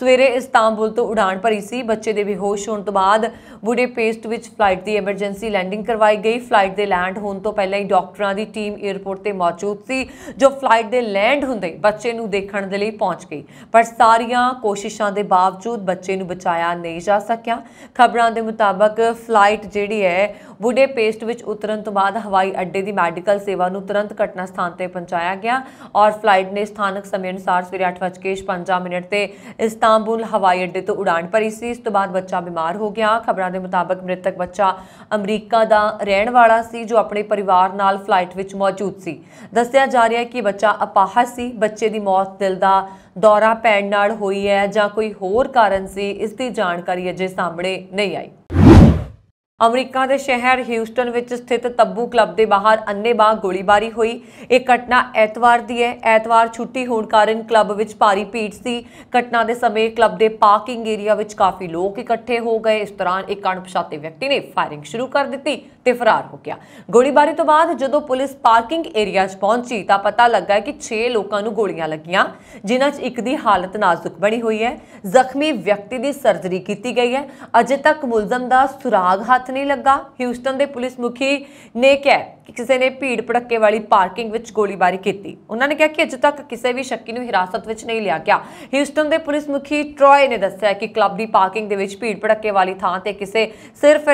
ਸਵੇਰੇ ਇਸਤਾਨਬੁਲ ਤੋਂ ਉਡਾਨ ਭਰੀ ਸੀ ਬੱਚੇ ਦੇ ਬੇਹੋਸ਼ ਹੋਣ ਤੋਂ ਬਾਅਦ ਬੁਡੇਪੇਸਟ ਵਿੱਚ ਫਲਾਈਟ ਦੀ ਐਮਰਜੈਂਸੀ ਲੈਂਡਿੰਗ ਕਰਵਾਈ ਗਈ ਫਲਾਈਟ ਦੇ ਲੈਂਡ ਹੋਣ ਤੋਂ ਪਹਿਲਾਂ ਹੀ ਡਾਕਟਰਾਂ ਦੀ ਟੀਮ 에ਅਰਪੋਰਟ ਤੇ ਮੌਜੂਦ ਸੀ ਜੋ ਫਲਾਈਟ ਦੇ ਲੈਂਡ ਹੁੰਦੇ ਬੱਚੇ ਨੂੰ ਦੇਖਣ ਦੇ ਲਈ ਪਹੁੰਚ ਗਈ ਪਰ ਸਾਰੀਆਂ ਕੋਸ਼ਿਸ਼ਾਂ ਦੇ ਬਾਵਜੂਦ ਬੱਚੇ ਨੂੰ ਬਚਾਇਆ ਨਹੀਂ ਜਾ ਸਕਿਆ ਖਬਰਾਂ ਦੇ ਮੁਤਾਬਕ ਫਲਾਈਟ ਜਿਹੜੀ ਹੈ ਬੁਡੇਪੇਸਟ ਵਿੱਚ ਉਤਰਨ ਤੋਂ ਬਾਅਦ ਹਵਾਈ ਅੱਡੇ ਦੀ ਮੈਡੀਕਲ ਸੇਵਾ ਨੂੰ ਤੁਰੰਤ ਘਟਨਾ ਸਥਾਨ ਤੇ ਪਹੁੰਚਾਇਆ ਗਿਆ ਔਰ ਫਲਾਈਟ ਨੇ ਸਥਾਨਕ ਸਮੇਂ ਅਨੁਸਾਰ ਸਵੇਰੇ 8:55 ਮਿੰਟ ਤੇ ਇਸਤਾਂਬੁਲ ਹਵਾਈ ਅੱਡੇ ਤੋਂ ਉਡਾਨ ਭਰੀ ਸੀ ਇਸ ਤੋਂ ਬਾਅਦ ਬੱਚਾ ਬਿਮਾਰ ਹੋ ਗਿਆ ਖਬਰਾਂ ਦੇ ਮੁਤਾਬਕ ਮ੍ਰਿਤਕ ਬੱਚਾ ਅਮਰੀਕਾ ਦਾ ਰਹਿਣ ਵਾਲਾ ਸੀ ਜੋ ਆਪਣੇ ਪਰਿਵਾਰ ਨਾਲ ਫਲਾਈਟ ਵਿੱਚ ਮੌਜੂਦ ਸੀ ਦੱਸਿਆ ਜਾ ਰਿਹਾ ਹੈ ਕਿ ਬੱਚਾ ਅਪਾਹਜ ਸੀ ਬੱਚੇ ਦੀ ਮੌਤ ਦਿਲ ਦਾ ਦੌਰਾ ਪੈਣ ਨਾਲ ਹੋਈ ਹੈ ਜਾਂ ਕੋਈ ਹੋਰ ਕਾਰਨ ਸੀ ਇਸ ਦੀ ਜਾਣਕਾਰੀ ਅਜੇ ਸਾਹਮਣੇ ਨਹੀਂ ਆਈ ਅਮਰੀਕਾ ਦੇ ਸ਼ਹਿਰ ਹਿਊਸਟਨ ਵਿੱਚ ਸਥਿਤ ਤੱਬੂ ਕਲੱਬ ਦੇ ਬਾਹਰ ਅੰਨੇਬਾਹ ਗੋਲੀਬਾਰੀ ਹੋਈ ਇਹ ਘਟਨਾ ਐਤਵਾਰ ਦੀ ਹੈ ਐਤਵਾਰ ਛੁੱਟੀ ਹੋਣ ਕਾਰਨ ਕਲੱਬ ਵਿੱਚ ਭਾਰੀ ਭੀੜ ਸੀ ਘਟਨਾ ਦੇ ਸਮੇਂ ਕਲੱਬ ਦੇ ਪਾਰਕਿੰਗ ਏਰੀਆ ਵਿੱਚ ਕਾਫੀ ਲੋਕ ਇਕੱਠੇ ਹੋ ਗਏ ਇਸ ਦੌਰਾਨ ਇੱਕ ਅਣਪਛਾਤੇ ਵਿਅਕਤੀ ਨੇ ਫਾਇਰਿੰਗ ਸ਼ੁਰੂ ਕਰ ਦਿੱਤੀ ਤੇ ਫਰਾਰ ਹੋ ਗਿਆ ਗੋਲੀਬਾਰੀ ਤੋਂ ਬਾਅਦ ਜਦੋਂ ਪੁਲਿਸ ਪਾਰਕਿੰਗ ਏਰੀਆ 'ਚ ਪਹੁੰਚੀ ਤਾਂ ਪਤਾ ਲੱਗਾ ਕਿ 6 ਲੋਕਾਂ ਨੂੰ ਗੋਲੀਆਂ ਲੱਗੀਆਂ ਜਿਨ੍ਹਾਂ 'ਚ ਇੱਕ ਦੀ ਹਾਲਤ ਨਾਜ਼ੁਕ ਬਣੀ ਹੋਈ ਹੈ ਜ਼ਖਮੀ ਵਿਅਕਤੀ ਦੀ ਸਰਜਰੀ ਕੀਤੀ ਗਈ ਹੈ ਅਜੇ ਤੱਕ ਮੁਲਜ਼ਮ ਦਾ ਸੁਰਾਗ ਹੱਥ ਨਹੀਂ ਲੱਗਾ ਹਿਊਸਟਨ ਦੇ ਪੁਲਿਸ ਮੁਖੀ ਨੇ ਕਿਹਾ ਕਿ ਕਿਸੇ ਨੇ ਭੀੜ ਭੜੱਕੇ ਵਾਲੀ ਪਾਰਕਿੰਗ ਵਿੱਚ ਗੋਲੀਬਾਰੀ ਕੀਤੀ ਉਹਨਾਂ ਨੇ ਕਿਹਾ ਕਿ ਅਜੇ ਤੱਕ ਕਿਸੇ ਵੀ ਸ਼ੱਕੀ ਨੂੰ ਹਿਰਾਸਤ ਵਿੱਚ ਨਹੀਂ ਲਿਆ ਗਿਆ ਹਿਊਸਟਨ ਦੇ ਪੁਲਿਸ ਮੁਖੀ ਟ੍ਰੋਏ ਨੇ ਦੱਸਿਆ ਕਿ ਕਲੱਬ ਦੀ ਪਾਰਕਿੰਗ ਦੇ ਵਿੱਚ ਭੀੜ ਭੜੱਕੇ ਵਾਲੀ ਥਾਂ ਤੇ ਕਿਸੇ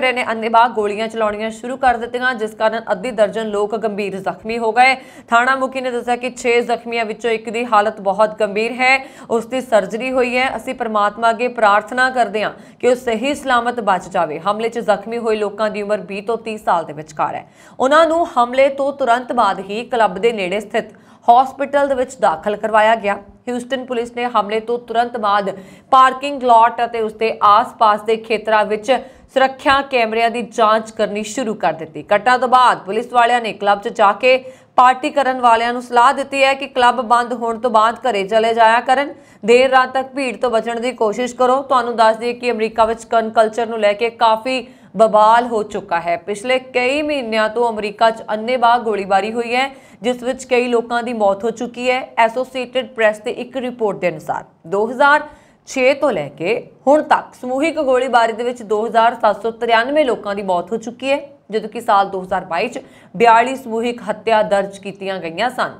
ਰਹੇ ਨੇ ਅੰਨੇਵਾਹ ਗੋਲੀਆਂ ਚਲਾਉਣੀਆਂ ਸ਼ੁਰੂ ਕਰ ਦਿੱਤੀਆਂ ਜਿਸ ਕਾਰਨ ਅੱਧੀ ਦਰਜਨ ਲੋਕ ਗੰਭੀਰ ਜ਼ਖਮੀ ਹੋ ਗਏ ਥਾਣਾ ਮੁਖੀ ਨੇ ਦੱਸਿਆ ਕਿ 6 ਜ਼ਖਮੀਆਂ ਵਿੱਚੋਂ ਇੱਕ ਦੀ ਹਾਲਤ ਬਹੁਤ ਗੰਭੀਰ ਹੈ ਉਸ ਦੀ ਸਰਜਰੀ ਹੋਈ ਹੈ ਅਸੀਂ ਪਰਮਾਤਮਾ ਅੱਗੇ ਪ੍ਰਾਰਥਨਾ ਕਰਦੇ ਹਾਂ ਕਿ ਉਹ ਸਹੀ ਸਲਾਮਤ ਬਚ ਜਾਵੇ ਹਮਲੇ 'ਚ ਜ਼ਖਮੀ ਹੋਏ ਲੋਕਾਂ ਦੀ ਉਮਰ 20 ਤੋਂ 30 ਸਾਲ ਦੇ ਵਿਚਕਾਰ ਹੈ ਉਹਨਾਂ ਨੂੰ ਹਮਲੇ ਤੋਂ ਤੁਰੰਤ ਬਾਅਦ ਹੀ ਕਲੱਬ ਦੇ ਨੇੜੇ ਸਥਿਤ ਹਸਪੀਟਲ ਦੇ ਵਿੱਚ ਦਾਖਲ ਕਰਵਾਇਆ ਗਿਆ ਹਿਊਸਟਨ ਪੁਲਿਸ ਨੇ ਹਮਲੇ ਤੋਂ ਤੁਰੰਤ ਬਾਅਦ ਪਾਰਕਿੰਗ ਲਾਟ ਅਤੇ ਉਸ ਦੇ ਆਸ-ਪਾਸ ਦੇ ਖੇਤਰਾਂ ਵਿੱਚ ਸੁਰੱਖਿਆ ਕੈਮਰਿਆਂ ਦੀ ਜਾਂਚ ਕਰਨੀ ਸ਼ੁਰੂ ਕਰ ਦਿੱਤੀ ਕਟਾ ਤੋਂ ਬਾਅਦ ਪੁਲਿਸ ਵਾਲਿਆਂ ਨੇ ਕਲੱਬ 'ਚ ਜਾ ਕੇ ਪਾਰਟੀ ਕਰਨ ਵਾਲਿਆਂ ਨੂੰ ਸਲਾਹ ਦਿੱਤੀ ਹੈ ਕਿ ਕਲੱਬ ਬੰਦ ਹੋਣ ਤੋਂ ਬਾਅਦ ਘਰੇ ਚਲੇ ਜਾਇਆ ਕਰਨ ਦੇਰ ਰਾਤ ਤੱਕ ਭੀੜ ਤੋਂ ਬਚਣ ਦੀ ਕੋਸ਼ਿਸ਼ ਕਰੋ ਤੁਹਾਨੂੰ ਦੱਸ ਦਈਏ ਕਿ ਅਮਰੀਕਾ ਵਿੱਚ ਕਨ ਕਲਚਰ ਨੂੰ ਲੈ ਕੇ ਕਾਫੀ ਬਬਾਲ ਹੋ ਚੁੱਕਾ ਹੈ ਪਿਛਲੇ ਕਈ ਮਹੀਨਿਆਂ ਤੋਂ ਅਮਰੀਕਾ 'ਚ ਅੰਨੇਵਾਹ ਗੋਲੀਬਾਰੀ ਹੋਈ ਹੈ ਜਿਸ ਵਿੱਚ ਕਈ ਲੋਕਾਂ ਦੀ ਮੌਤ ਹੋ ਚੁੱਕੀ ਹੈ ਐਸੋਸੀਏਟਿਡ ਪ੍ਰੈਸ ਦੇ ਇੱਕ ਰਿਪੋਰਟ ਦੇ ਅਨੁਸਾਰ 2000 6 ਤੋਂ ਲੈ ਕੇ ਹੁਣ ਤੱਕ ਸਮੂਹਿਕ ਗੋਲੀਬਾਰੀ ਦੇ ਵਿੱਚ 2793 ਲੋਕਾਂ ਦੀ ਮੌਤ ਹੋ ਚੁੱਕੀ ਹੈ ਜਦੋਂ ਕਿ ਸਾਲ 2022 ਚ 42 ਸਮੂਹਿਕ ਹੱਤਿਆ ਦਰਜ ਕੀਤੀਆਂ ਗਈਆਂ ਸਨ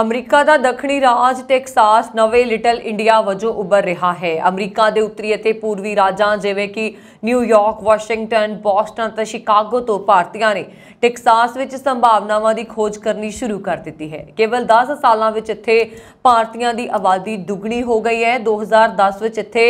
ਅਮਰੀਕਾ ਦਾ ਦੱਖਣੀ ਰਾਜ ਟੈਕਸਾਸ ਨਵੇਂ ਲਿਟਲ ਇੰਡੀਆ ਵਜੋਂ ਉੱਭਰ ਰਿਹਾ ਹੈ ਅਮਰੀਕਾ ਦੇ ਉੱਤਰੀ ਅਤੇ ਪੂਰਬੀ ਰਾਜਾਂ ਜਿਵੇਂ ਕਿ ਨਿਊਯਾਰਕ, ਵਾਸ਼ਿੰਗਟਨ, ਬੋਸਟਨ ਅਤੇ ਸ਼ਿਕਾਗੋ ਤੋਂ ਭਾਰਤੀਆਂ ਨੇ ਟੈਕਸਾਸ ਵਿੱਚ ਸੰਭਾਵਨਾਵਾਂ ਦੀ ਖੋਜ ਕਰਨੀ ਸ਼ੁਰੂ ਕਰ ਦਿੱਤੀ ਹੈ ਕੇਵਲ 10 ਸਾਲਾਂ ਵਿੱਚ ਇੱਥੇ ਭਾਰਤੀਆਂ ਦੀ ਆਬਾਦੀ ਦੁੱਗਣੀ ਹੋ ਗਈ ਹੈ 2010 ਵਿੱਚ ਇੱਥੇ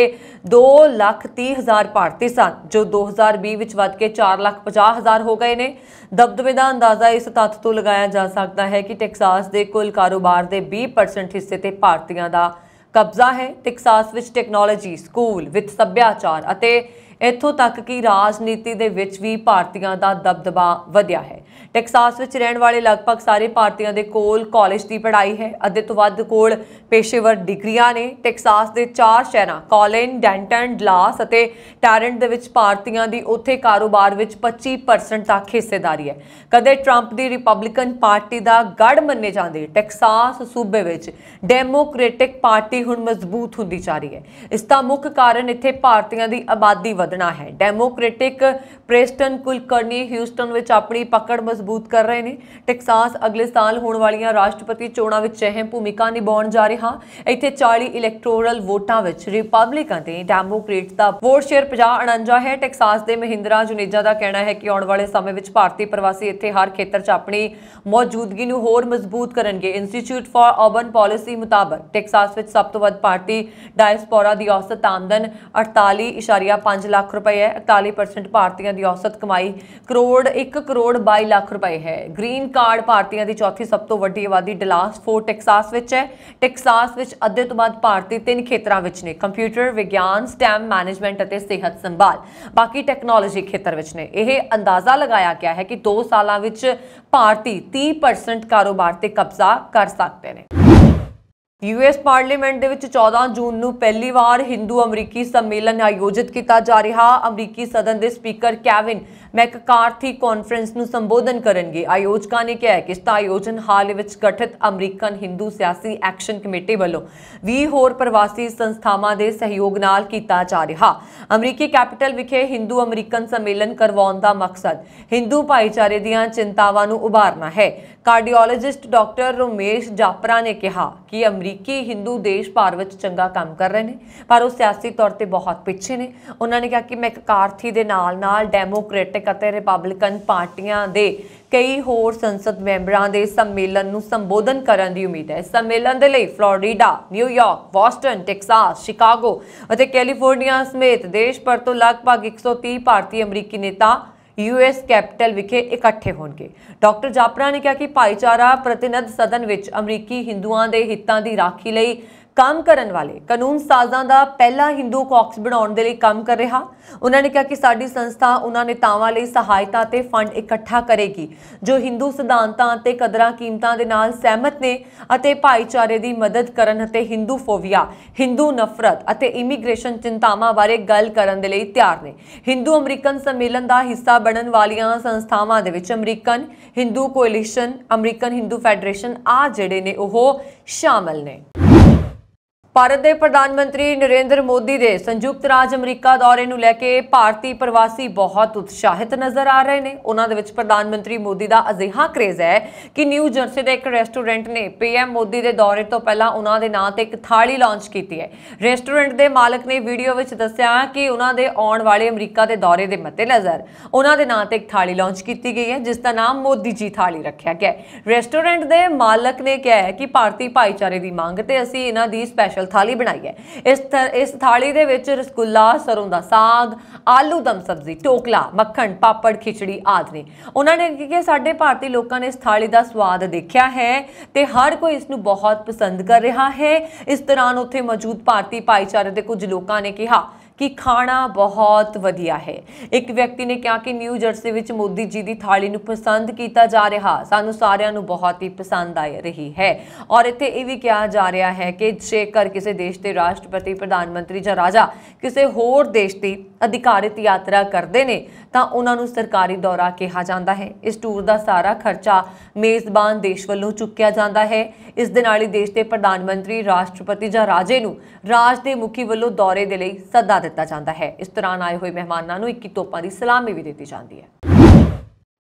2 ਲੱਖ 30 ਹਜ਼ਾਰ ਭਾਰਤੀ ਸਨ ਜੋ 2020 ਵਿੱਚ ਵੱਧ ਕੇ 4 ਲੱਖ 50 ਹਜ਼ਾਰ ਹੋ ਗਏ ਨੇ ਦਬਦਬੇ ਦਾ ਅੰਦਾਜ਼ਾ ਇਸ ਤੱਥ ਤੋਂ ਲਗਾਇਆ ਜਾ ਸਕਦਾ ਹੈ ਕਿ ਟੈਕਸਾਸ ਦੇ ਕੁੱਲ ਕਾਰੋਬਾਰ ਦੇ 20% ਹਿੱਸੇ ਤੇ ਭਾਰਤੀਆਂ ਦਾ ਕਬਜ਼ਾ ਹੈ ਟੈਕਸਾਸ ਵਿੱਚ ਟੈਕਨੋਲੋਜੀ ਸਕੂਲ ਵਿਦ ਸੱਭਿਆਚਾਰ ਅਤੇ ਇੱਥੋਂ ਤੱਕ ਕਿ ਰਾਜਨੀਤੀ ਦੇ ਵਿੱਚ ਵੀ ਭਾਰਤੀਆਂ ਦਾ ਦਬਦਬਾ ਵਧਿਆ ਹੈ ਟੈਕਸਾਸ ਵਿੱਚ ਰਹਿਣ ਵਾਲੇ ਲਗਭਗ ਸਾਰੇ ਭਾਰਤੀਆਂ ਦੇ ਕੋਲ ਕਾਲਜ ਦੀ ਪੜ੍ਹਾਈ ਹੈ ਅੱਧੇ ਤੋਂ ਵੱਧ ਕੋਲ ਪੇਸ਼ੇਵਰ ਡਿਗਰੀਆਂ ਨੇ ਟੈਕਸਾਸ ਦੇ ਚਾਰ ਸ਼ਹਿਰਾਂ ਕਾਲਿਨ, ਡੈਂਟਨ, ਡਲਾਸ ਅਤੇ ਟੈਰੈਂਟ ਦੇ ਵਿੱਚ ਭਾਰਤੀਆਂ ਦੀ ਉੱਥੇ ਕਾਰੋਬਾਰ ਵਿੱਚ 25% ਤੱਕ ਹਿੱਸੇਦਾਰੀ ਹੈ ਕਦੇ ਟਰੰਪ ਦੀ ਰਿਪਬਲਿਕਨ ਪਾਰਟੀ ਦਾ ਗੜ ਮੰਨੇ ਜਾਂਦੇ ਟੈਕਸਾਸ ਸੂਬੇ ਵਿੱਚ ਡੈਮੋਕ੍ਰੈਟਿਕ ਪਾਰਟੀ ਹੁਣ ਮਜ਼ਬੂਤ ਹੁੰਦੀ ਜਾ ਰਹੀ ਹੈ ਇਸ ਦਾ ਮੁੱਖ ਕਾਰਨ ਇੱਥੇ ਭਾਰਤੀਆਂ ਦੀ ਆਬਾਦੀ ਵਧਣਾ ਹੈ ਡੈਮੋਕ੍ਰੈਟਿਕ ਪ੍ਰੈਸਟਨ ਕੁਲਕਰਨੀ ਹਿਊਸਟਨ ਵਿੱਚ ਆਪਣੀ ਪਕੜ ਮਜ਼ਬੂਤ ਕਰ ਰਹੇ ਨੇ ਟੈਕਸਾਸ ਅਗਲੇ ਸਾਲ ਹੋਣ ਵਾਲੀਆਂ ਰਾਸ਼ਟਰਪਤੀ ਚੋਣਾਂ ਵਿੱਚ ਅਹਿਮ ਭੂਮਿਕਾ ਨਿਭਾਉਣ ਜਾ ਰਿਹਾ ਇੱਥੇ 40 ਇਲੈਕਟੋਰਲ ਵੋਟਾਂ ਵਿੱਚ ਰਿਪਬਲਿਕਨ ਤੇ ਡੈਮੋਕ੍ਰੇਟ ਦਾ ਵੋਟ ਸ਼ੇਅਰ 50 49 ਹੈ ਟੈਕਸਾਸ ਦੇ ਮਹਿੰਦਰਾ ਜੁਨੇਜਾ ਦਾ ਕਹਿਣਾ ਹੈ ਕਿ ਆਉਣ ਵਾਲੇ ਸਮੇਂ ਵਿੱਚ ਭਾਰਤੀ ਪ੍ਰਵਾਸੀ ਇੱਥੇ ਹਰ ਖੇਤਰ 'ਚ ਆਪਣੀ ਮੌਜੂਦਗੀ ਨੂੰ ਹੋਰ ਮਜ਼ਬੂਤ ਕਰਨਗੇ ਇੰਸਟੀਚਿਊਟ ਫਾਰ ਅਰਬਨ ਪਾਲਿਸੀ ਮੁਤਾਬਕ ਟੈਕਸਾਸ ਵਿੱਚ ਸਭ ਤੋਂ ਵੱਧ ਭਾਰਤੀ ਡਾਇਸਪੋਰਾ ਦੀ ਔਸਤ ਆਮਦਨ 48.5 ਲੱਖ ਲੱਖ ਰੁਪਏ ਹੈ 41% ਭਾਰਤੀਆਂ ਦੀ ਔਸਤ ਕਮਾਈ ਕਰੋੜ 1 ਕਰੋੜ 22 ਲੱਖ ਰੁਪਏ ਹੈ ਗ੍ਰੀਨ ਕਾਰਡ ਭਾਰਤੀਆਂ ਦੀ ਚੌਥੀ ਸਭ ਤੋਂ ਵੱਡੀ ਆਬਾਦੀ ਡਲਾਸ ਫੋਰ ਟੈਕਸਾਸ ਵਿੱਚ ਹੈ ਟੈਕਸਾਸ ਵਿੱਚ ਅੱਧੇ ਤੋਂ ਵੱਧ ਭਾਰਤੀ ਤਿੰਨ ਖੇਤਰਾਂ ਵਿੱਚ ਨੇ ਕੰਪਿਊਟਰ ਵਿਗਿਆਨ ਸਟੈਮ ਮੈਨੇਜਮੈਂਟ ਅਤੇ ਸਿਹਤ ਸੰਭਾਲ ਬਾਕੀ ਟੈਕਨੋਲੋਜੀ ਖੇਤਰ ਵਿੱਚ ਨੇ ਇਹ ਅੰਦਾਜ਼ਾ ਲਗਾਇਆ ਗਿਆ ਹੈ ਕਿ 2 ਸਾਲਾਂ ਵਿੱਚ ਭਾਰਤੀ 30% ਕਾਰੋਬਾਰ ਤੇ ਕਬਜ਼ਾ ਕਰ ਸਕਦੇ ਨੇ ਯੂਐਸ ਪਾਰਲੀਮੈਂਟ ਦੇ ਵਿੱਚ 14 ਜੂਨ ਨੂੰ ਪਹਿਲੀ ਵਾਰ ਹਿੰਦੂ ਅਮਰੀਕੀ ਸੰਮੇਲਨ ਆਯੋਜਿਤ ਕੀਤਾ ਜਾ ਰਿਹਾ ਅਮਰੀਕੀ ਸਦਨ ਦੇ ਸਪੀਕਰ ਕੈਵਿਨ ਮੈਕਕਾਰਥੀ ਕਾਨਫਰੰਸ ਨੂੰ ਸੰਬੋਧਨ ਕਰਨਗੇ ਆਯੋਜਕਾਂ ਨੇ ਕਿਹਾ ਕਿ ਇਸ ਦਾ ਆਯੋਜਨ ਹਾਲ ਵਿੱਚ ਗਠਿਤ ਅਮਰੀਕਨ ਹਿੰਦੂ ਸਿਆਸੀ ਐਕਸ਼ਨ ਕਮੇਟੀ ਵੱਲੋਂ 20 ਹੋਰ ਪ੍ਰਵਾਸੀ ਸੰਸਥਾਵਾਂ ਦੇ ਸਹਿਯੋਗ ਨਾਲ ਕੀਤਾ ਜਾ ਰਿਹਾ ਅਮਰੀਕੀ ਕੈਪੀਟਲ ਵਿਖੇ ਹਿੰਦੂ ਅਮਰੀਕਨ ਸੰਮੇਲਨ ਕਰਵਾਉਣ ਦਾ ਮਕਸਦ ਹਿੰਦੂ ਭਾਈਚਾਰੇ ਦੀਆਂ ਚਿੰਤਾਵਾਂ ਨੂੰ ਉਭਾਰਨਾ ਹੈ ਕਾਰਡੀਓਲੋਜਿਸਟ ਡਾਕਟਰ ਰਮੇਸ਼ ਜਾਪਰਾ ਨੇ ਕਿਹਾ ਕਿ ਅਮਰੀਕੀ ਹਿੰਦੂ ਦੇਸ਼ ਭਾਰ ਵਿੱਚ ਚੰਗਾ ਕੰਮ ਕਰ ਰਹੇ ਨੇ ਪਰ ਉਹ ਸਿਆਸੀ ਤੌਰ ਤੇ ਬਹੁਤ ਪਿੱਛੇ ਨੇ ਉਹਨਾਂ ਨੇ ਕਿਹਾ ਕਿ ਮੈਕਕਾਰਥੀ ਦੇ ਨਾਲ-ਨਾਲ ਡੈਮੋਕ੍ਰੈਟਿਕ ਅਤੇ ਰਿਪਬਲਿਕਨ ਪਾਰਟੀਆਂ ਦੇ ਕਈ ਹੋਰ ਸੰਸਦ ਮੈਂਬਰਾਂ ਦੇ ਸੰਮੇਲਨ ਨੂੰ ਸੰਬੋਧਨ ਕਰਨ ਦੀ ਉਮੀਦ ਹੈ ਸੰਮੇਲਨ ਦੇ ਲਈ Florida New York Boston Texas Chicago ਅਤੇ ਕੈਲੀਫੋਰਨੀਆ ਸਮੇਤ ਦੇਸ਼ ਭਰ ਤੋਂ ਲਗਭਗ 130 ਭਾਰਤੀ ਅਮਰੀਕੀ ਨੇਤਾ ਯੂਐਸ ਕੈਪੀਟਲ ਵਿਖੇ ਇਕੱਠੇ ਹੋਣਗੇ ਡਾਕਟਰ ਜਾਪਰਾ ਨੇ ਕਿਹਾ ਕਿ ਭਾਈਚਾਰਾ ਪ੍ਰਤੀਨਿਧ ਸਦਨ ਵਿੱਚ ਅਮਰੀਕੀ ਹਿੰਦੂਆਂ ਦੇ ਹਿੱਤਾਂ ਦੀ ਰਾਖੀ ਲਈ ਕੰਮ ਕਰਨ ਵਾਲੇ ਕਾਨੂੰਨ ਸਾਜ਼ਾਂ ਦਾ ਪਹਿਲਾ ਹਿੰਦੂ ਕੌਕਸ ਬਣਾਉਣ ਦੇ ਲਈ ਕੰਮ ਕਰ ਰਿਹਾ ਉਹਨਾਂ ਨੇ ਕਿਹਾ ਕਿ ਸਾਡੀ ਸੰਸਥਾ ਉਹਨਾਂ ਨੇਤਾਵਾਂ ਲਈ ਸਹਾਇਤਾ ਤੇ ਫੰਡ ਇਕੱਠਾ ਕਰੇਗੀ ਜੋ ਹਿੰਦੂ ਸਿਧਾਂਤਾਂ ਤੇ ਕਦਰਾਂ ਕੀਮਤਾਂ ਦੇ ਨਾਲ ਸਹਿਮਤ ਨੇ ਅਤੇ ਭਾਈਚਾਰੇ ਦੀ ਮਦਦ ਕਰਨ ਅਤੇ ਹਿੰਦੂ ਫੋਬੀਆ ਹਿੰਦੂ ਨਫ਼ਰਤ ਅਤੇ ਇਮੀਗ੍ਰੇਸ਼ਨ ਚਿੰਤਾਵਾਂ ਬਾਰੇ ਗੱਲ ਕਰਨ ਦੇ ਲਈ ਤਿਆਰ ਨੇ ਹਿੰਦੂ ਅਮਰੀਕਨ ਸੰਮੇਲਨ ਦਾ ਹਿੱਸਾ ਬਣਨ ਵਾਲੀਆਂ ਸੰਸਥਾਵਾਂ ਦੇ ਵਿੱਚ American Hindu Coalition American Hindu Federation ਆ ਜਿਹੜੇ ਨੇ ਉਹ ਸ਼ਾਮਲ ਨੇ ਭਾਰਤ ਦੇ ਪ੍ਰਧਾਨ ਮੰਤਰੀ ਨਰਿੰਦਰ ਮੋਦੀ ਦੇ ਸੰਯੁਕਤ ਰਾਜ ਅਮਰੀਕਾ ਦੌਰੇ ਨੂੰ ਲੈ ਕੇ ਭਾਰਤੀ ਪ੍ਰਵਾਸੀ ਬਹੁਤ ਉਤਸ਼ਾਹਿਤ ਨਜ਼ਰ ਆ ਰਹੇ ਨੇ ਉਹਨਾਂ ਦੇ ਵਿੱਚ ਪ੍ਰਧਾਨ ਮੰਤਰੀ ਮੋਦੀ ਦਾ ਅਜਿਹਾ ਕ੍ਰੇਜ਼ ਹੈ ਕਿ ਨਿਊ ਜਰਸੀ ਦੇ ਇੱਕ ਰੈਸਟੋਰੈਂਟ ਨੇ ਪੀਐਮ ਮੋਦੀ ਦੇ ਦੌਰੇ ਤੋਂ ਪਹਿਲਾਂ ਉਹਨਾਂ ਦੇ ਨਾਂ ਤੇ ਇੱਕ ਥਾਲੀ ਲਾਂਚ ਕੀਤੀ ਹੈ ਰੈਸਟੋਰੈਂਟ ਦੇ ਮਾਲਕ ਨੇ ਵੀਡੀਓ ਵਿੱਚ ਦੱਸਿਆ ਕਿ ਉਹਨਾਂ ਦੇ ਆਉਣ ਵਾਲੇ ਅਮਰੀਕਾ ਦੇ ਦੌਰੇ ਦੇ ਮੱਦੇਨਜ਼ਰ ਉਹਨਾਂ ਦੇ ਨਾਂ ਤੇ ਇੱਕ ਥਾਲੀ ਲਾਂਚ ਕੀਤੀ ਗਈ ਹੈ ਜਿਸ ਦਾ ਨਾਮ ਮੋਦੀ ਜੀ ਥਾਲੀ ਰੱਖਿਆ ਗਿਆ ਹੈ ਰੈਸਟੋਰੈਂਟ ਦੇ ਮਾਲਕ ਨੇ ਕਿਹਾ ਹੈ ਕਿ ਭਾਰਤੀ ਭਾਈਚਾਰੇ ਦੀ ਮੰਗ ਤੇ ਅਸੀਂ ਇਹਨਾਂ ਦੀ ਸਪੈਸ਼ਲ ਸਪੈਸ਼ਲ ਥਾਲੀ ਬਣਾਈ ਹੈ ਇਸ ਇਸ ਥਾਲੀ ਦੇ ਵਿੱਚ ਰਸਗੁੱਲਾ ਸਰੋਂ ਦਾ ਸਾਗ ਆਲੂ ਦਮ ਸਬਜ਼ੀ ਟੋਕਲਾ ਮੱਖਣ ਪਾਪੜ ਖਿਚੜੀ ਆਦਿ ਨੇ ਉਹਨਾਂ ਨੇ ਕਿ ਸਾਡੇ ਭਾਰਤੀ ਲੋਕਾਂ ਨੇ ਇਸ ਥਾਲੀ ਦਾ ਸਵਾਦ ਦੇਖਿਆ ਹੈ ਤੇ ਹਰ ਕੋਈ ਇਸ ਨੂੰ ਬਹੁਤ ਪਸੰਦ ਕਰ ਰਿਹਾ ਹੈ ਇਸ ਤਰ੍ਹਾਂ ਉੱਥੇ ਮੌਜੂਦ ਭਾਰਤੀ ਭਾਈਚਾਰੇ ਦੇ ਕੁਝ ਲੋਕਾਂ ਨੇ ਕਿਹਾ ਕਿ ਖਾਣਾ ਬਹੁਤ ਵਧੀਆ ਹੈ ਇੱਕ ਵਿਅਕਤੀ ਨੇ ਕਿਹਾ ਕਿ ਨਿਊ ਜਰਸੀ ਵਿੱਚ ਮੋਦੀ ਜੀ ਦੀ ਥਾਲੀ ਨੂੰ ਪਸੰਦ ਕੀਤਾ ਜਾ ਰਿਹਾ ਸਾਨੂੰ ਸਾਰਿਆਂ ਨੂੰ ਬਹੁਤ ਹੀ ਪਸੰਦ ਆ ਰਹੀ ਹੈ ਔਰ ਇੱਥੇ ਇਹ ਵੀ ਕਿਹਾ ਜਾ ਰਿਹਾ ਹੈ ਕਿ ਜੇਕਰ ਕਿਸੇ ਦੇਸ਼ ਦੇ ਰਾਸ਼ਟਰਪਤੀ ਪ੍ਰਧਾਨ ਮੰਤਰੀ ਜਾਂ ਰਾਜਾ ਕਿਸੇ ਹੋਰ ਦੇਸ਼ ਦੀ ਅਧਿਕਾਰਿਤ ਯਾਤਰਾ ਕਰਦੇ ਨੇ ਤਾਂ ਉਹਨਾਂ ਨੂੰ ਸਰਕਾਰੀ ਦੌਰਾ ਕਿਹਾ ਜਾਂਦਾ ਹੈ ਇਸ ਟੂਰ ਦਾ ਸਾਰਾ ਖਰਚਾ ਮੇਜ਼ਬਾਨ ਦੇਸ਼ ਵੱਲੋਂ ਚੁੱਕਿਆ ਜਾਂਦਾ ਹੈ ਇਸ ਦੇ ਨਾਲ ਹੀ ਦੇਸ਼ ਦੇ ਪ੍ਰਧਾਨ ਮੰਤਰੀ ਰਾਸ਼ਟਰਪਤੀ ਜਾਂ ਰਾਜੇ ਨੂੰ ਰਾਜ ਦੇ ਮੁਖੀ ਵੱਲੋਂ ਦੌਰੇ ਦੇ ਲਈ ਸੱਦਾ ਦਿੱਤਾ ਜਾਂਦਾ ਹੈ ਇਸ ਤਰ੍ਹਾਂ ਆਏ ਹੋਏ ਮਹਿਮਾਨਾਂ ਨੂੰ ਇੱਕੀ ਤੋਪਾਂ ਦੀ ਸਲਾਮੀ ਵੀ ਦਿੱਤੀ ਜਾਂਦੀ ਹੈ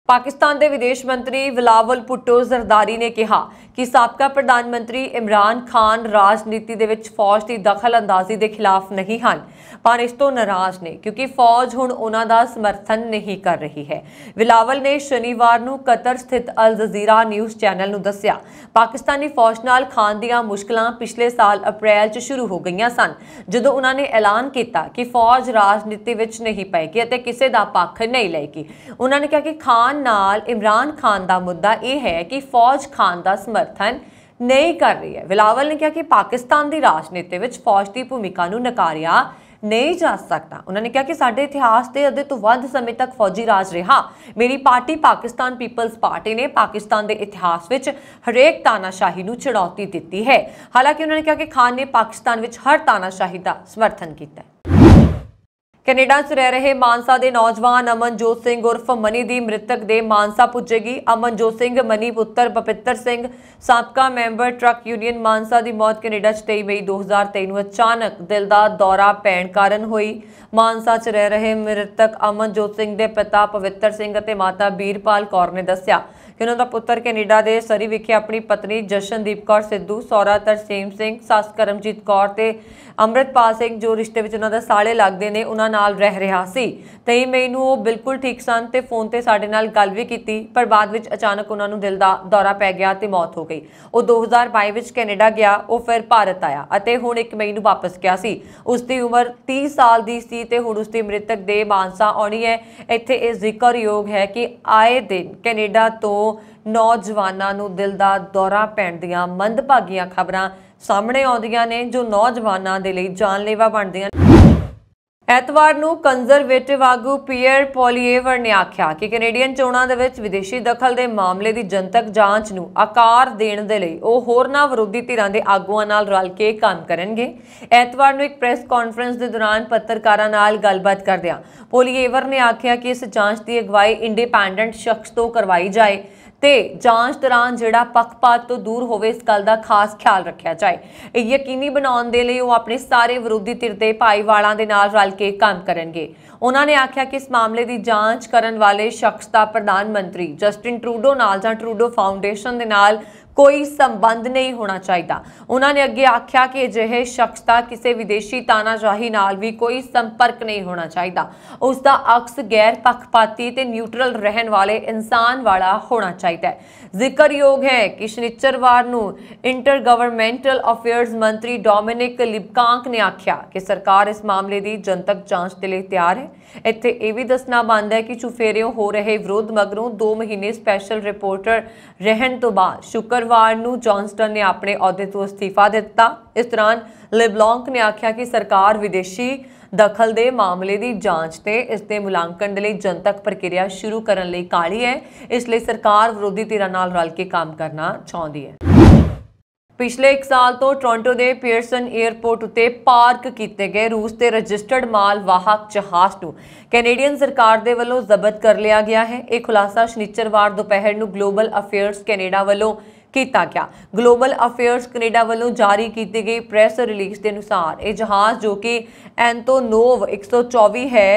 ਪਾਕਿਸਤਾਨ ਦੇ ਵਿਦੇਸ਼ ਮੰਤਰੀ ਵਿਲਾਵਲ ਪੁੱਟੋ ਜ਼ਰਦਾਰੀ ਨੇ ਕਿਹਾ ਕਿ ਸਾਬਕਾ ਪ੍ਰਧਾਨ ਮੰਤਰੀ ਇਮਰਾਨ ਖਾਨ ਰਾਜਨੀਤੀ ਦੇ ਵਿੱਚ ਫੌਜ ਦੀ ਦਖਲਅੰਦਾਜ਼ੀ ਦੇ ਖਿਲਾਫ ਨਹੀਂ ਹਨ ਪਰ ਇਸ ਤੋਂ ਨਾਰਾਜ਼ ਨੇ ਕਿਉਂਕਿ ਫੌਜ ਹੁਣ ਉਹਨਾਂ ਦਾ ਸਮਰਥਨ ਨਹੀਂ ਕਰ ਰਹੀ ਹੈ ਵਿਲਾਵਲ ਨੇ ਸ਼ਨੀਵਾਰ ਨੂੰ ਕਤਰ ਸਥਿਤ ਅਲ ਜ਼ਜ਼ੀਰਾ ਨਿਊਜ਼ ਚੈਨਲ ਨੂੰ ਦੱਸਿਆ ਪਾਕਿਸਤਾਨੀ ਫੌਜ ਨਾਲ ਖਾਨ ਦੀਆਂ ਮੁਸ਼ਕਲਾਂ ਪਿਛਲੇ ਸਾਲ ਅਪ੍ਰੈਲ 'ਚ ਸ਼ੁਰੂ ਹੋ ਗਈਆਂ ਸਨ ਜਦੋਂ ਉਹਨਾਂ ਨੇ ਐਲਾਨ ਕੀਤਾ ਕਿ ਫੌਜ ਰਾਜਨੀਤੀ ਵਿੱਚ ਨਹੀਂ ਪਏਗੀ ਅਤੇ ਕਿਸੇ ਦਾ ਪੱਖ ਨਹੀਂ ਲਏਗੀ ਉਹਨਾਂ ਨੇ ਕਿਹਾ ਕਿ ਖਾਨ ਨਾਲ ਇਮਰਾਨ ਖਾਨ ਦਾ ਮੁੱਦਾ ਇਹ ਹੈ ਕਿ ਫੌਜ ਖਾਨ ਦਾ ਸਮਰਥਨ ਨਹੀਂ ਕਰ ਰਹੀ ਹੈ ਵਿਲਾਵਲ ਨੇ ਕਿਹਾ ਕਿ ਪਾਕਿਸਤਾਨ ਦੀ ਰਾਜਨੀਤੀ ਵਿੱਚ ਫੌਜ ਦੀ ਭੂਮਿਕਾ ਨੂੰ ਨਕਾਰਿਆ ਨਹੀਂ ਜਾ ਸਕਦਾ ਉਹਨਾਂ ਨੇ ਕਿਹਾ ਕਿ ਸਾਡੇ ਇਤਿਹਾਸ ਦੇ ਅੱਧੇ ਤੋਂ ਵੱਧ ਸਮੇਂ ਤੱਕ ਫੌਜੀ ਰਾਜ ਰਿਹਾ ਮੇਰੀ ਪਾਰਟੀ ਪਾਕਿਸਤਾਨ ਪੀਪਲਸ ਪਾਰਟੀ ਨੇ ਪਾਕਿਸਤਾਨ ਦੇ ਇਤਿਹਾਸ ਵਿੱਚ ਹਰੇਕ ਤਾਨਾਸ਼ਾਹੀ ਨੂੰ ਚੁਣੌਤੀ ਦਿੱਤੀ ਹੈ ਹਾਲਾਂਕਿ ਉਹਨਾਂ ਨੇ ਕਿਹਾ ਕਿ ਖਾਨ ਨੇ ਪਾਕਿਸਤਾਨ ਵਿੱਚ ਹਰ ਤਾਨਾਸ਼ਾਹੀ ਦਾ ਸਮਰਥਨ ਕੀਤਾ ਕੈਨੇਡਾ 'ਚ ਰਹਿ ਰਹੇ ਮਾਨਸਾ ਦੇ ਨੌਜਵਾਨ ਅਮਨਜੋਤ ਸਿੰਘ ਉਰਫ ਮਨੀ ਦੀ ਮ੍ਰਿਤਕ ਦੇ ਮਾਨਸਾ ਪੁੱਜੇਗੀ ਅਮਨਜੋਤ ਸਿੰਘ ਮਨੀ ਪੁੱਤਰ ਪਪਿੱਤਰ ਸਿੰਘ ਸਾਬਕਾ ਮੈਂਬਰ ਟਰੱਕ ਯੂਨੀਅਨ ਮਾਨਸਾ ਦੀ ਮੌਤ ਕੈਨੇਡਾ 'ਚ 23 ਮਈ 2023 ਨੂੰ ਅਚਾਨਕ ਦਿਲ ਦਾ ਦੌਰਾ ਪੈਣ ਕਾਰਨ ਹੋਈ ਮਾਨਸਾ 'ਚ ਰਹਿ ਰਹੇ ਮ੍ਰਿਤਕ ਅਮਨਜੋਤ ਸਿੰਘ ਦੇ ਪਿਤਾ ਪਵਿੱਤਰ ਸਿੰਘ ਅਤੇ ਮਾਤਾ ਬੀਰਪਾਲ ਕੌਰ ਨੇ ਦੱਸਿਆ ਕਿ ਉਹਨਾਂ ਦਾ ਪੁੱਤਰ ਕੈਨੇਡਾ ਦੇ ਸਰੀ ਵਿਖੇ ਆਪਣੀ ਪਤਨੀ ਜਸ਼ਨਦੀਪ ਕੌਰ ਸਿੱਧੂ ਸੌਰਾ ਤਰਸੇਮ ਸਿੰਘ ਸੱਸ ਕਰਮਜੀਤ ਕੌਰ ਤੇ ਅੰਮ੍ਰਿਤਪਾਲ ਸਿੰਘ ਜੋ ਰਿਸ਼ਤੇ ਵਿੱਚ ਉਹਨਾਂ ਦਾ ਸਾਲੇ ਲੱਗਦੇ ਨੇ ਉਹਨਾਂ ਨਾਲ ਰਹਿ ਰਿਹਾ ਸੀ 23 ਮਈ ਨੂੰ ਉਹ ਬਿਲਕੁਲ ਠੀਕ ਸਨ ਤੇ ਫੋਨ ਤੇ ਸਾਡੇ ਨਾਲ ਗੱਲ ਵੀ ਕੀਤੀ ਪਰ ਬਾਅਦ ਵਿੱਚ ਅਚਾਨਕ ਉਹਨਾਂ ਨੂੰ ਦਿਲ ਦਾ ਦੌਰਾ ਪੈ ਗਿਆ ਤੇ ਮੌਤ ਹੋ ਗਈ ਉਹ 2022 ਵਿੱਚ ਕੈਨੇਡਾ ਗਿਆ ਉਹ ਫਿਰ ਭਾਰਤ ਆਇਆ ਅਤੇ ਹੁਣ 1 ਮਈ ਨੂੰ ਵਾਪਸ ਗਿਆ ਸੀ ਉਸ ਦੀ ਉਮਰ 30 ਸਾਲ ਦੀ ਸੀ ਤੇ ਹੁਣ ਉਸ ਦੀ ਮ੍ਰਿਤਕ ਦੇ ਮਾਨਸਾ ਆਉਣੀ ਹੈ ਇੱਥੇ ਇਹ ਜ਼ਿਕਰਯੋਗ ਹੈ ਕਿ ਆਏ ਦਿਨ ਕੈਨੇਡਾ ਤੋਂ ਨੌਜਵਾਨਾਂ ਨੂੰ ਦਿਲ ਦਾ ਦੌਰਾ ਪੈਣ ਦੀਆਂ ਮੰਦਭਾਗੀਆਂ ਖਬਰਾਂ ਸਾਹਮਣੇ ਆਉਂਦੀਆਂ ਨੇ ਜੋ ਨੌਜਵਾਨਾਂ ਦੇ ਲਈ ਜਾਨਲੇਵਾ ਬਣਦੀਆਂ ਐਤਵਾਰ ਨੂੰ ਕੰਜ਼ਰਵੇਟਿਵ ਆਗੂ ਪੀਅਰ ਪੋਲੀਏਵਰ ਨੇ ਆਖਿਆ ਕਿ ਕੈਨੇਡੀਅਨ ਚੋਣਾਂ ਦੇ ਵਿੱਚ ਵਿਦੇਸ਼ੀ ਦਖਲ ਦੇ ਮਾਮਲੇ ਦੀ ਜਨਤਕ ਜਾਂਚ ਨੂੰ ਆਕਾਰ ਦੇਣ ਦੇ ਲਈ ਉਹ ਹੋਰਨਾਂ ਵਿਰੋਧੀ ਧਿਰਾਂ ਦੇ ਆਗੂਆਂ ਨਾਲ ਰਲ ਕੇ ਕੰਮ ਕਰਨਗੇ ਐਤਵਾਰ ਨੂੰ ਇੱਕ ਪ੍ਰੈਸ ਕਾਨਫਰੰਸ ਦੇ ਦੌਰਾਨ ਪੱਤਰਕਾਰਾਂ ਨਾਲ ਗੱਲਬਾਤ ਕਰਦਿਆਂ ਪੋਲੀਏਵਰ ਨੇ ਆਖਿਆ ਕਿ ਇਸ ਜਾਂਚ ਦੀ ਅਗਵਾਈ ਇੰਡੀਪੈਂਡੈਂਟ ਸ਼ਖਸ ਤੋਂ ਕਰਵਾਈ ਜਾਏ ਤੇ ਜਾਂਚ ਦੌਰਾਨ ਜਿਹੜਾ ਪੱਖਪਾਤ ਤੋਂ ਦੂਰ ਹੋਵੇ ਇਸ ਗੱਲ ਦਾ ਖਾਸ ਖਿਆਲ ਰੱਖਿਆ ਜਾਏ ਇਹ ਯਕੀਨੀ ਬਣਾਉਣ ਦੇ ਲਈ ਉਹ ਆਪਣੇ ਸਾਰੇ ਵਿਰੋਧੀ ਧਿਰ ਦੇ ਭਾਈਵਾਲਾਂ ਦੇ ਨਾਲ ਰਲ ਕੇ ਕੰਮ ਕਰਨਗੇ ਉਹਨਾਂ ਨੇ ਆਖਿਆ ਕਿ ਇਸ ਮਾਮਲੇ ਦੀ ਜਾਂਚ ਕਰਨ ਵਾਲੇ ਸ਼ਖਸ ਦਾ ਪ੍ਰਧਾਨ ਮੰਤਰੀ ਜਸਟਿਨ ਟਰੂਡੋ ਨਾਲ ਜਾਂ ਟਰੂਡੋ ਫਾਊਂਡੇਸ਼ਨ ਦੇ ਨਾਲ ਕੋਈ ਸੰਬੰਧ ਨਹੀਂ ਹੋਣਾ ਚਾਹੀਦਾ ਉਹਨਾਂ ਨੇ ਅੱਗੇ ਆਖਿਆ ਕਿ ਅਜਿਹੇ ਸ਼ਖਸ ਦਾ ਕਿਸੇ ਵਿਦੇਸ਼ੀ ਜਾਹੀ ਨਾਲ ਵੀ ਕੋਈ ਸੰਪਰਕ ਨਹੀਂ ਹੋਣਾ ਚਾਹੀਦਾ ਉਸ ਦਾ ਅਕਸ ਗੈਰ ਪੱਖਪਾਤੀ ਤੇ ਨਿਊਟਰਲ ਰਹਿਣ ਵਾਲੇ ਇਨਸਾਨ ਵਾਲਾ ਹੋਣਾ ਚਾਹੀਦਾ ਹੈ ਜ਼ਿਕਰਯੋਗ ਹੈ ਕਿ ਸ਼ਨੀਚਰਵਾਰ ਨੂੰ ਇੰਟਰ ਗਵਰਨਮੈਂਟਲ ਅਫੇਅਰਸ ਮੰਤਰੀ ਡੋਮਿਨਿਕ ਲਿਪਕਾਂਕ ਨੇ ਆਖਿਆ ਕਿ ਸਰਕਾਰ ਇਸ ਮਾਮਲੇ ਦੀ ਜਨਤਕ ਜਾਂਚ ਦੇ ਲਈ ਤਿਆਰ ਹੈ ਇੱਥੇ ਇਹ ਵੀ ਦੱਸਣਾ ਬੰਦ ਹੈ ਕਿ ਚੁਫੇਰਿਓਂ ਹੋ ਰਹੇ ਵਿਰੋਧ ਮਗਰੋਂ 2 ਮਹੀਨੇ ਸਪੈਸ਼ਲ ਰਿਪੋਰਟਰ ਰਹਿਣ ਤੋਂ ਬਾਅਦ ਸ਼ੁਕਰ ਸ਼ੁੱਕਰਵਾਰ ਨੂੰ ਜੌਨਸਟਨ ਨੇ ਆਪਣੇ ਅਹੁਦੇ ਤੋਂ ਅਸਤੀਫਾ ਦਿੱਤਾ ਇਸ ਦੌਰਾਨ ਲੇਬਲੌਂਕ ਨੇ ਆਖਿਆ ਕਿ ਸਰਕਾਰ ਵਿਦੇਸ਼ੀ ਦਖਲ ਦੇ ਮਾਮਲੇ ਦੀ ਜਾਂਚ ਤੇ ਇਸ ਦੇ ਮੁਲਾਂਕਣ ਦੇ ਲਈ ਜਨਤਕ ਪ੍ਰਕਿਰਿਆ ਸ਼ੁਰੂ ਕਰਨ ਲਈ ਕਾਲੀ ਹੈ ਇਸ ਲਈ ਸਰਕਾਰ ਵਿਰੋਧੀ ਧਿਰਾਂ ਨਾਲ ਰਲ ਕੇ ਕੰਮ ਕਰਨਾ ਚਾਹੁੰਦੀ ਹੈ ਪਿਛਲੇ 1 ਸਾਲ ਤੋਂ ਟੋਰਾਂਟੋ ਦੇ ਪੀਅਰਸਨ 에ਅਰਪੋਰਟ ਉਤੇ ਪਾਰਕ ਕੀਤੇ ਗਏ ਰੂਸ ਦੇ ਰਜਿਸਟਰਡ ਮਾਲ ਵਾਹਕ ਜਹਾਜ਼ ਨੂੰ ਕੈਨੇਡੀਅਨ ਸਰਕਾਰ ਦੇ ਵੱਲੋਂ ਜ਼ਬਤ ਕਰ ਲਿਆ ਗਿਆ ਹੈ ਇਹ ਖੁਲਾਸਾ ਸ਼ਨੀਚਰਵਾਰ ਦੁਪਹਿਰ ਨੂੰ ਗਲੋਬਲ ਅਫੇਅਰਸ ਕੈਨੇਡਾ ਵੱਲੋਂ ਕੀਤਾ ਗਿਆ ਗਲੋਬਲ ਅਫੇਅਰਸ ਕੈਨੇਡਾ ਵੱਲੋਂ ਜਾਰੀ ਕੀਤੀ ਗਈ ਪ੍ਰੈਸ ਰਿਲੀਜ਼ ਦੇ ਅਨੁਸਾਰ ਇਹ ਜਹਾਜ਼ ਜੋ ਕਿ ਐਂਟੋਨੋਵ 124 ਹੈ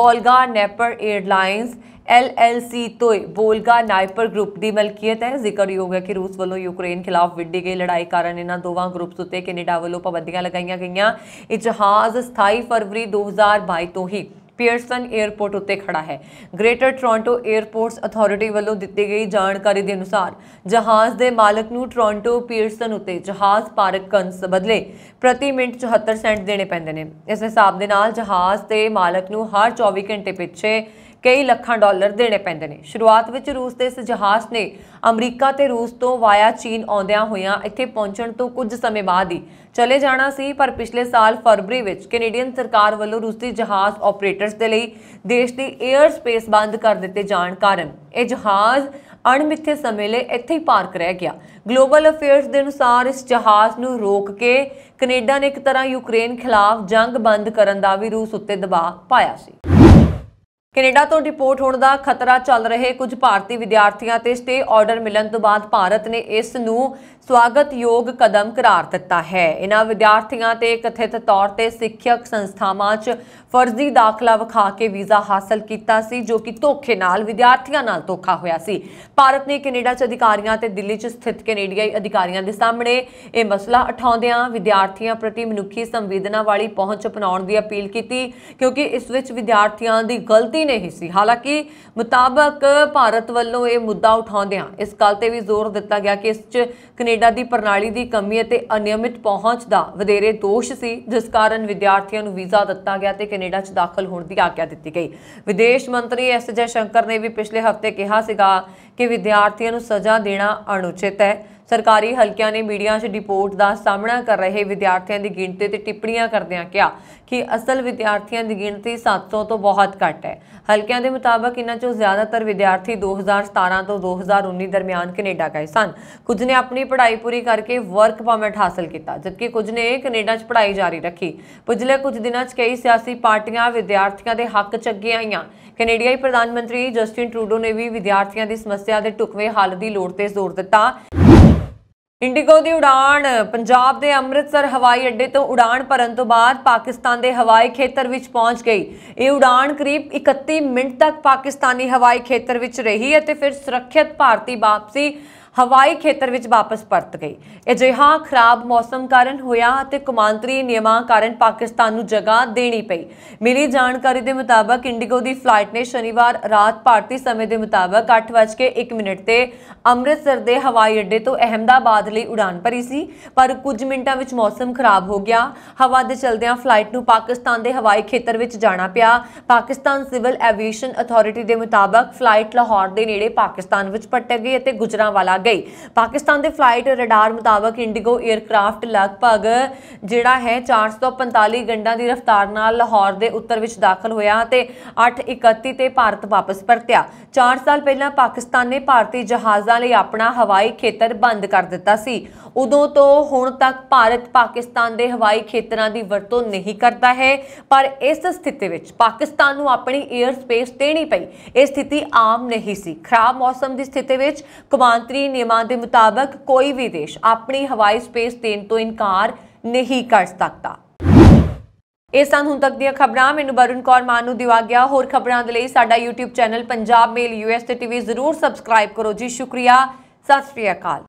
ਬੋਲਗਾ ਨੈਪਰ 에ਅਰਲਾਈਨਸ एलएलसी तोय बोलगा नाइपर ग्रुप ਦੀ ਮਲਕੀਅਤ ਹੈ ਜ਼ਿਕਰ ਹੀ ਹੋ ਗਿਆ ਕਿ ਰੂਸ ਵੱਲੋਂ ਯੂਕਰੇਨ ਖਿਲਾਫ ਵਿੱਢੀ ਗਈ ਲੜਾਈ ਕਾਰਨ ਇਹਨਾਂ ਦੋਵਾਂ ਗਰੁੱਪਸ ਉੱਤੇ ਕੈਨੇਡਾ ਵੱਲੋਂ ਪਾਬੰਦੀਆਂ ਲਗਾਈਆਂ ਗਈਆਂ ਇਹ ਜਹਾਜ਼ 27 ਫਰਵਰੀ 2022 ਤੋਂ ਹੀ ਪੀਅਰਸਨ 에어ਪੋਰਟ ਉੱਤੇ ਖੜਾ ਹੈ ਗ੍ਰੇਟਰ ਟੋਰਾਂਟੋ 에어ਪੋਰਟਸ ਅਥਾਰਟੀ ਵੱਲੋਂ ਦਿੱਤੀ ਗਈ ਜਾਣਕਾਰੀ ਦੇ ਅਨੁਸਾਰ ਜਹਾਜ਼ ਦੇ ਮਾਲਕ ਨੂੰ ਟੋਰਾਂਟੋ ਪੀਅਰਸਨ ਉੱਤੇ ਜਹਾਜ਼ ਪਾਰਕ ਕਰਨ ਬਦਲੇ ਪ੍ਰਤੀ ਮਿੰਟ 74 ਸੈਂਟ ਦੇਣੇ ਪੈਂਦੇ ਨੇ ਇਸ ਹਿਸਾਬ ਦੇ ਨਾਲ ਜਹਾਜ਼ ਤੇ ਮਾਲਕ ਨੂੰ ਹਰ 24 ਘੰਟੇ ਪਿੱਛੇ ਕਈ ਲੱਖਾਂ ਡਾਲਰ ਦੇਣੇ ਪੈਂਦੇ ਨੇ ਸ਼ੁਰੂਆਤ ਵਿੱਚ ਰੂਸ ਦੇ ਇਸ ਜਹਾਜ਼ ਨੇ ਅਮਰੀਕਾ ਤੇ ਰੂਸ ਤੋਂ ਵਾਇਆ ਚੀਨ ਆਉਂਦਿਆਂ ਹੋਇਆਂ ਇੱਥੇ ਪਹੁੰਚਣ ਤੋਂ ਕੁਝ ਸਮੇਂ ਬਾਅਦ ਹੀ ਚਲੇ ਜਾਣਾ ਸੀ ਪਰ ਪਿਛਲੇ ਸਾਲ ਫਰਵਰੀ ਵਿੱਚ ਕੈਨੇਡੀਅਨ ਸਰਕਾਰ ਵੱਲੋਂ ਰੂਸੀ ਜਹਾਜ਼ ਆਪਰੇਟਰਸ ਦੇ ਲਈ ਦੇਸ਼ ਦੀ 에ਅਰ ਸਪੇਸ ਬੰਦ ਕਰ ਦਿੱਤੇ ਜਾਣ ਕਾਰਨ ਇਹ ਜਹਾਜ਼ ਅਣਮਿੱਥੇ ਸਮੇਂ ਲਈ ਇੱਥੇ ਹੀ ਪਾਰਕ ਰਹਿ ਗਿਆ ਗਲੋਬਲ ਅਫੇਅਰਸ ਦੇ ਅਨੁਸਾਰ ਇਸ ਜਹਾਜ਼ ਨੂੰ ਰੋਕ ਕੇ ਕੈਨੇਡਾ ਨੇ ਇੱਕ ਤਰ੍ਹਾਂ ਯੂਕਰੇਨ ਖਿਲਾਫ ਜੰਗ ਬੰਦ ਕਰਨ ਦਾ ਵੀ ਰੂਸ ਉੱਤੇ ਦਬਾਅ ਪਾਇਆ ਸੀ ਕੈਨੇਡਾ ਤੋਂ ਡਿਪੋਰਟ ਹੋਣ ਦਾ ਖਤਰਾ ਚੱਲ ਰਹੇ ਕੁਝ ਭਾਰਤੀ ਵਿਦਿਆਰਥੀਆਂ ਤੇ ਸਟੇ ਆਰਡਰ ਮਿਲਣ ਤੋਂ ਬਾਅਦ ਭਾਰਤ ਨੇ ਇਸ ਨੂੰ ਸਵਾਗਤਯੋਗ ਕਦਮ ਕਰਾਰ ਦਿੱਤਾ ਹੈ ਇਹਨਾਂ ਵਿਦਿਆਰਥੀਆਂ ਤੇ ਕਥਿਤ ਤੌਰ ਤੇ ਸਿੱਖਿਅਕ ਸੰਸਥਾਵਾਂ 'ਚ ਫਰਜ਼ੀ ਦਾਖਲਾ ਵਿਖਾ ਕੇ ਵੀਜ਼ਾ ਹਾਸਲ ਕੀਤਾ ਸੀ ਜੋ ਕਿ ਧੋਖੇ ਨਾਲ ਵਿਦਿਆਰਥੀਆਂ ਨਾਲ ਧੋਖਾ ਹੋਇਆ ਸੀ ਭਾਰਤ ਨੇ ਕੈਨੇਡਾ 'ਚ ਅਧਿਕਾਰੀਆਂ ਤੇ ਦਿੱਲੀ 'ਚ ਸਥਿਤ ਕੈਨੇਡੀਆਈ ਅਧਿਕਾਰੀਆਂ ਦੇ ਸਾਹਮਣੇ ਇਹ ਮਸਲਾ ਉਠਾਉਂਦਿਆਂ ਵਿਦਿਆਰਥੀਆਂ ਪ੍ਰਤੀ ਮਨੁੱਖੀ ਸੰਵੇਦਨਾ ਵਾਲੀ ਪਹੁੰਚ ਅਪਣਾਉਣ ਦੀ ਅਪੀਲ ਕੀਤੀ ਕਿਉਂਕਿ ਇਸ ਵਿੱਚ ਵਿਦਿਆਰਥੀਆਂ ਦੀ ਗਲਤੀ ਨਹੀਂ ਸੀ ਹਾਲਾਂਕਿ ਮੁਤਾਬਕ ਭਾਰਤ ਵੱਲੋਂ ਇਹ ਮੁੱਦਾ ਉਠਾਉਂਦਿਆਂ ਇਸ ਗੱਲ ਤੇ ਵੀ ਜ਼ੋਰ ਦਿੱਤਾ ਗਿਆ ਕਿ ਇਸ 'ਚ ਕੈਨੇਡਾ ਦੀ ਪ੍ਰਣਾਲੀ ਦੀ ਕਮੀ ਅਤੇ ਅਨਿਯਮਿਤ ਪਹੁੰਚ ਦਾ ਵਧੇਰੇ ਦੋਸ਼ ਸੀ ਜਿਸ ਕਾਰਨ ਵਿਦਿਆਰਥੀਆਂ ਨੂੰ ਵੀਜ਼ਾ ਦਿੱਤਾ ਗਿਆ ਤੇ ਕੈਨੇਡਾ 'ਚ ਦਾਖਲ ਹੋਣ ਦੀ ਆਗਿਆ ਦਿੱਤੀ ਗਈ ਵਿਦੇਸ਼ ਮੰਤਰੀ ਐਸ ਜੈ ਸ਼ੰਕਰ ਨੇ ਵੀ ਪਿਛਲੇ ਹਫ਼ਤੇ ਕਿਹਾ ਸੀਗਾ ਕਿ ਵਿਦਿਆਰਥੀਆਂ ਨੂੰ ਸਜ਼ਾ ਦੇਣਾ ਅਣਉਚਿਤ ਹੈ ਸਰਕਾਰੀ ਹਲਕਿਆਂ ਨੇ ਮੀਡੀਆ 'ਚ ਰਿਪੋਰਟ ਦਾ ਸਾਹਮਣਾ ਕਰ ਰਹੇ ਵਿਦਿਆਰਥੀਆਂ ਦੀ ਗਿਣਤੀ ਤੇ ਟਿੱਪਣੀਆਂ ਕਰਦਿਆਂ ਕਿਹਾ ਕਿ ਅਸਲ ਵਿਦਿਆਰਥੀਆਂ ਦੀ ਗਿਣਤੀ 700 ਤੋਂ ਬਹੁਤ ਘੱਟ ਹੈ ਹਲਕਿਆਂ ਦੇ ਮੁਤਾਬਕ ਇਨ੍ਹਾਂ 'ਚੋਂ ਜ਼ਿਆਦਾਤਰ ਵਿਦਿਆਰਥੀ 2017 ਤੋਂ 2019 ਦਰਮਿਆਨ ਕੈਨੇਡਾ ਗਏ ਸਨ ਕੁਝ ਨੇ ਆਪਣੀ ਪੜ੍ਹਾਈ ਪੂਰੀ ਕਰਕੇ ਵਰਕ ਪਰਮਿਟ ਹਾਸਲ ਕੀਤਾ ਜਦਕਿ ਕੁਝ ਨੇ ਕੈਨੇਡਾ 'ਚ ਪੜ੍ਹਾਈ ਜਾਰੀ ਰੱਖੀ ਪਿਛਲੇ ਕੁਝ ਦਿਨਾਂ 'ਚ ਕਈ ਸਿਆਸੀ ਪਾਰਟੀਆਂ ਵਿਦਿਆਰਥੀਆਂ ਦੇ ਹੱਕ 'ਚ ਅੱਗੇ ਆਈਆਂ ਕੈਨੇਡੀਆਈ ਪ੍ਰਧਾਨ ਮੰਤਰੀ ਜਸਟਿਨ ਟਰੂਡੋ ਨੇ ਵੀ ਵਿਦਿਆਰਥੀਆਂ ਦੀ ਸਮੱਸਿਆ ਦੇ ਟੁਕਵੇਂ ਹੱਲ ਦੀ ਲੋੜ ਤੇ ਜ਼ੋਰ ਦਿੱਤਾ ਇੰਡੀਗੋ ਦੀ ਉਡਾਨ ਪੰਜਾਬ ਦੇ ਅੰਮ੍ਰਿਤਸਰ ਹਵਾਈ ਅੱਡੇ ਤੋਂ ਉਡਾਨ ਭਰਨ ਤੋਂ ਬਾਅਦ ਪਾਕਿਸਤਾਨ ਦੇ ਹਵਾਈ ਖੇਤਰ ਵਿੱਚ ਪਹੁੰਚ ਗਈ ਇਹ ਉਡਾਨ ਕਰੀਬ 31 ਮਿੰਟ ਤੱਕ ਪਾਕਿਸਤਾਨੀ ਹਵਾਈ ਖੇਤਰ ਵਿੱਚ ਰਹੀ ਅਤੇ ਫਿਰ ਸੁਰੱਖਿਅਤ ਭਾਰਤੀ ਵਾਪਸੀ ਹਵਾਈ ਖੇਤਰ ਵਿੱਚ ਵਾਪਸ ਪਰਤ ਗਈ ਅਜਿਹਾ ਖਰਾਬ ਮੌਸਮ ਕਾਰਨ ਹੋਇਆ ਅਤੇ ਕਮਾਂਤਰੀ ਨਿਯਮਾਂ ਕਾਰਨ ਪਾਕਿਸਤਾਨ ਨੂੰ ਜਗ੍ਹਾ ਦੇਣੀ ਪਈ ਮਿਲੀ ਜਾਣਕਾਰੀ ਦੇ ਮੁਤਾਬਕ ਇੰਡੀਗੋ ਦੀ ਫਲਾਈਟ ਨੇ ਸ਼ਨੀਵਾਰ ਰਾਤ ਭਾਰਤੀ ਸਮੇਂ ਦੇ ਮੁਤਾਬਕ 8:01 ਤੇ ਅੰਮ੍ਰਿਤਸਰ ਦੇ ਹਵਾਈ ਅੱਡੇ ਤੋਂ ਅਹਮਦਾਬਾਦ ਲਈ ਉਡਾਨ ਭਰੀ ਸੀ ਪਰ ਕੁਝ ਮਿੰਟਾਂ ਵਿੱਚ ਮੌਸਮ ਖਰਾਬ ਹੋ ਗਿਆ ਹਵਾ ਦੇ ਚਲਦਿਆਂ ਫਲਾਈਟ ਨੂੰ ਪਾਕਿਸਤਾਨ ਦੇ ਹਵਾਈ ਖੇਤਰ ਵਿੱਚ ਜਾਣਾ ਪਿਆ ਪਾਕਿਸਤਾਨ ਸਿਵਲ ਐਵੀਏਸ਼ਨ ਅਥਾਰਟੀ ਦੇ ਮੁਤਾਬਕ ਫਲਾਈਟ ਲਾਹੌਰ ਦੇ ਨੇੜੇ ਪਾਕਿਸਤਾਨ ਵਿੱਚ ਪਟਕ ਗਈ ਅਤੇ ਗੁਜਰਾਵਾਲਾ ਗਈ ਪਾਕਿਸਤਾਨ ਦੇ ਫਲਾਈਟ ਰਡਾਰ ਮੁਤਾਬਕ ਇੰਡੀਗੋ 에ਅਰਕ੍ਰਾਫਟ ਲਗਭਗ ਜਿਹੜਾ ਹੈ 445 ਗੰਡਾਂ ਦੀ ਰਫ਼ਤਾਰ ਨਾਲ ਲਾਹੌਰ ਦੇ ਉੱਤਰ ਵਿੱਚ ਦਾਖਲ ਹੋਇਆ ਤੇ 831 ਤੇ ਭਾਰਤ ਵਾਪਸ ਪਰਤਿਆ 4 ਸਾਲ ਪਹਿਲਾਂ ਪਾਕਿਸਤਾਨ ਨੇ ਭਾਰਤੀ ਜਹਾਜ਼ਾਂ ਲਈ ਆਪਣਾ ਹਵਾਈ ਖੇਤਰ ਬੰਦ ਕਰ ਦਿੱਤਾ ਸੀ ਉਦੋਂ ਤੋਂ ਹੁਣ ਤੱਕ ਭਾਰਤ ਪਾਕਿਸਤਾਨ ਦੇ ਹਵਾਈ ਖੇਤਰਾਂ ਦੀ ਵਰਤੋਂ ਨਹੀਂ ਕਰਦਾ ਹੈ ਪਰ ਇਸ ਸਥਿਤੀ ਵਿੱਚ ਪਾਕਿਸਤਾਨ ਨੂੰ ਆਪਣੀ 에ਅਰ ਸਪੇਸ ਦੇਣੀ ਪਈ ਇਹ ਸਥਿਤੀ ਆਮ ਨਹੀਂ ਸੀ ਖਰਾਬ ਮੌਸਮ ਦੀ ਸਥਿਤੀ ਵਿੱਚ ਕਮਾਂਤਰੀ ਨਿਯਮਾਂ ਦੇ ਮੁਤਾਬਕ ਕੋਈ ਵੀ ਦੇਸ਼ ਆਪਣੀ ਹਵਾਈ ਸਪੇਸ ਦੇਣ ਤੋਂ ਇਨਕਾਰ ਨਹੀਂ ਕਰ ਸਕਦਾ ਇਹ ਸਨ ਹੁਣ ਤੱਕ ਦੀਆਂ ਖਬਰਾਂ ਮੈਨੂੰ ਬਰੁਨ ਕੌਰ ਮਾਨ ਨੂੰ ਦਿਵਾ ਗਿਆ ਹੋਰ ਖਬਰਾਂ ਦੇ ਲਈ ਸਾਡਾ YouTube channel Punjab Mail US TV ਜ਼ਰੂਰ ਸਬਸਕ੍ਰਾਈਬ ਕਰੋ ਜੀ ਸ਼ੁਕਰੀਆ ਸਤਿ ਸ੍ਰੀ ਅਕਾਲ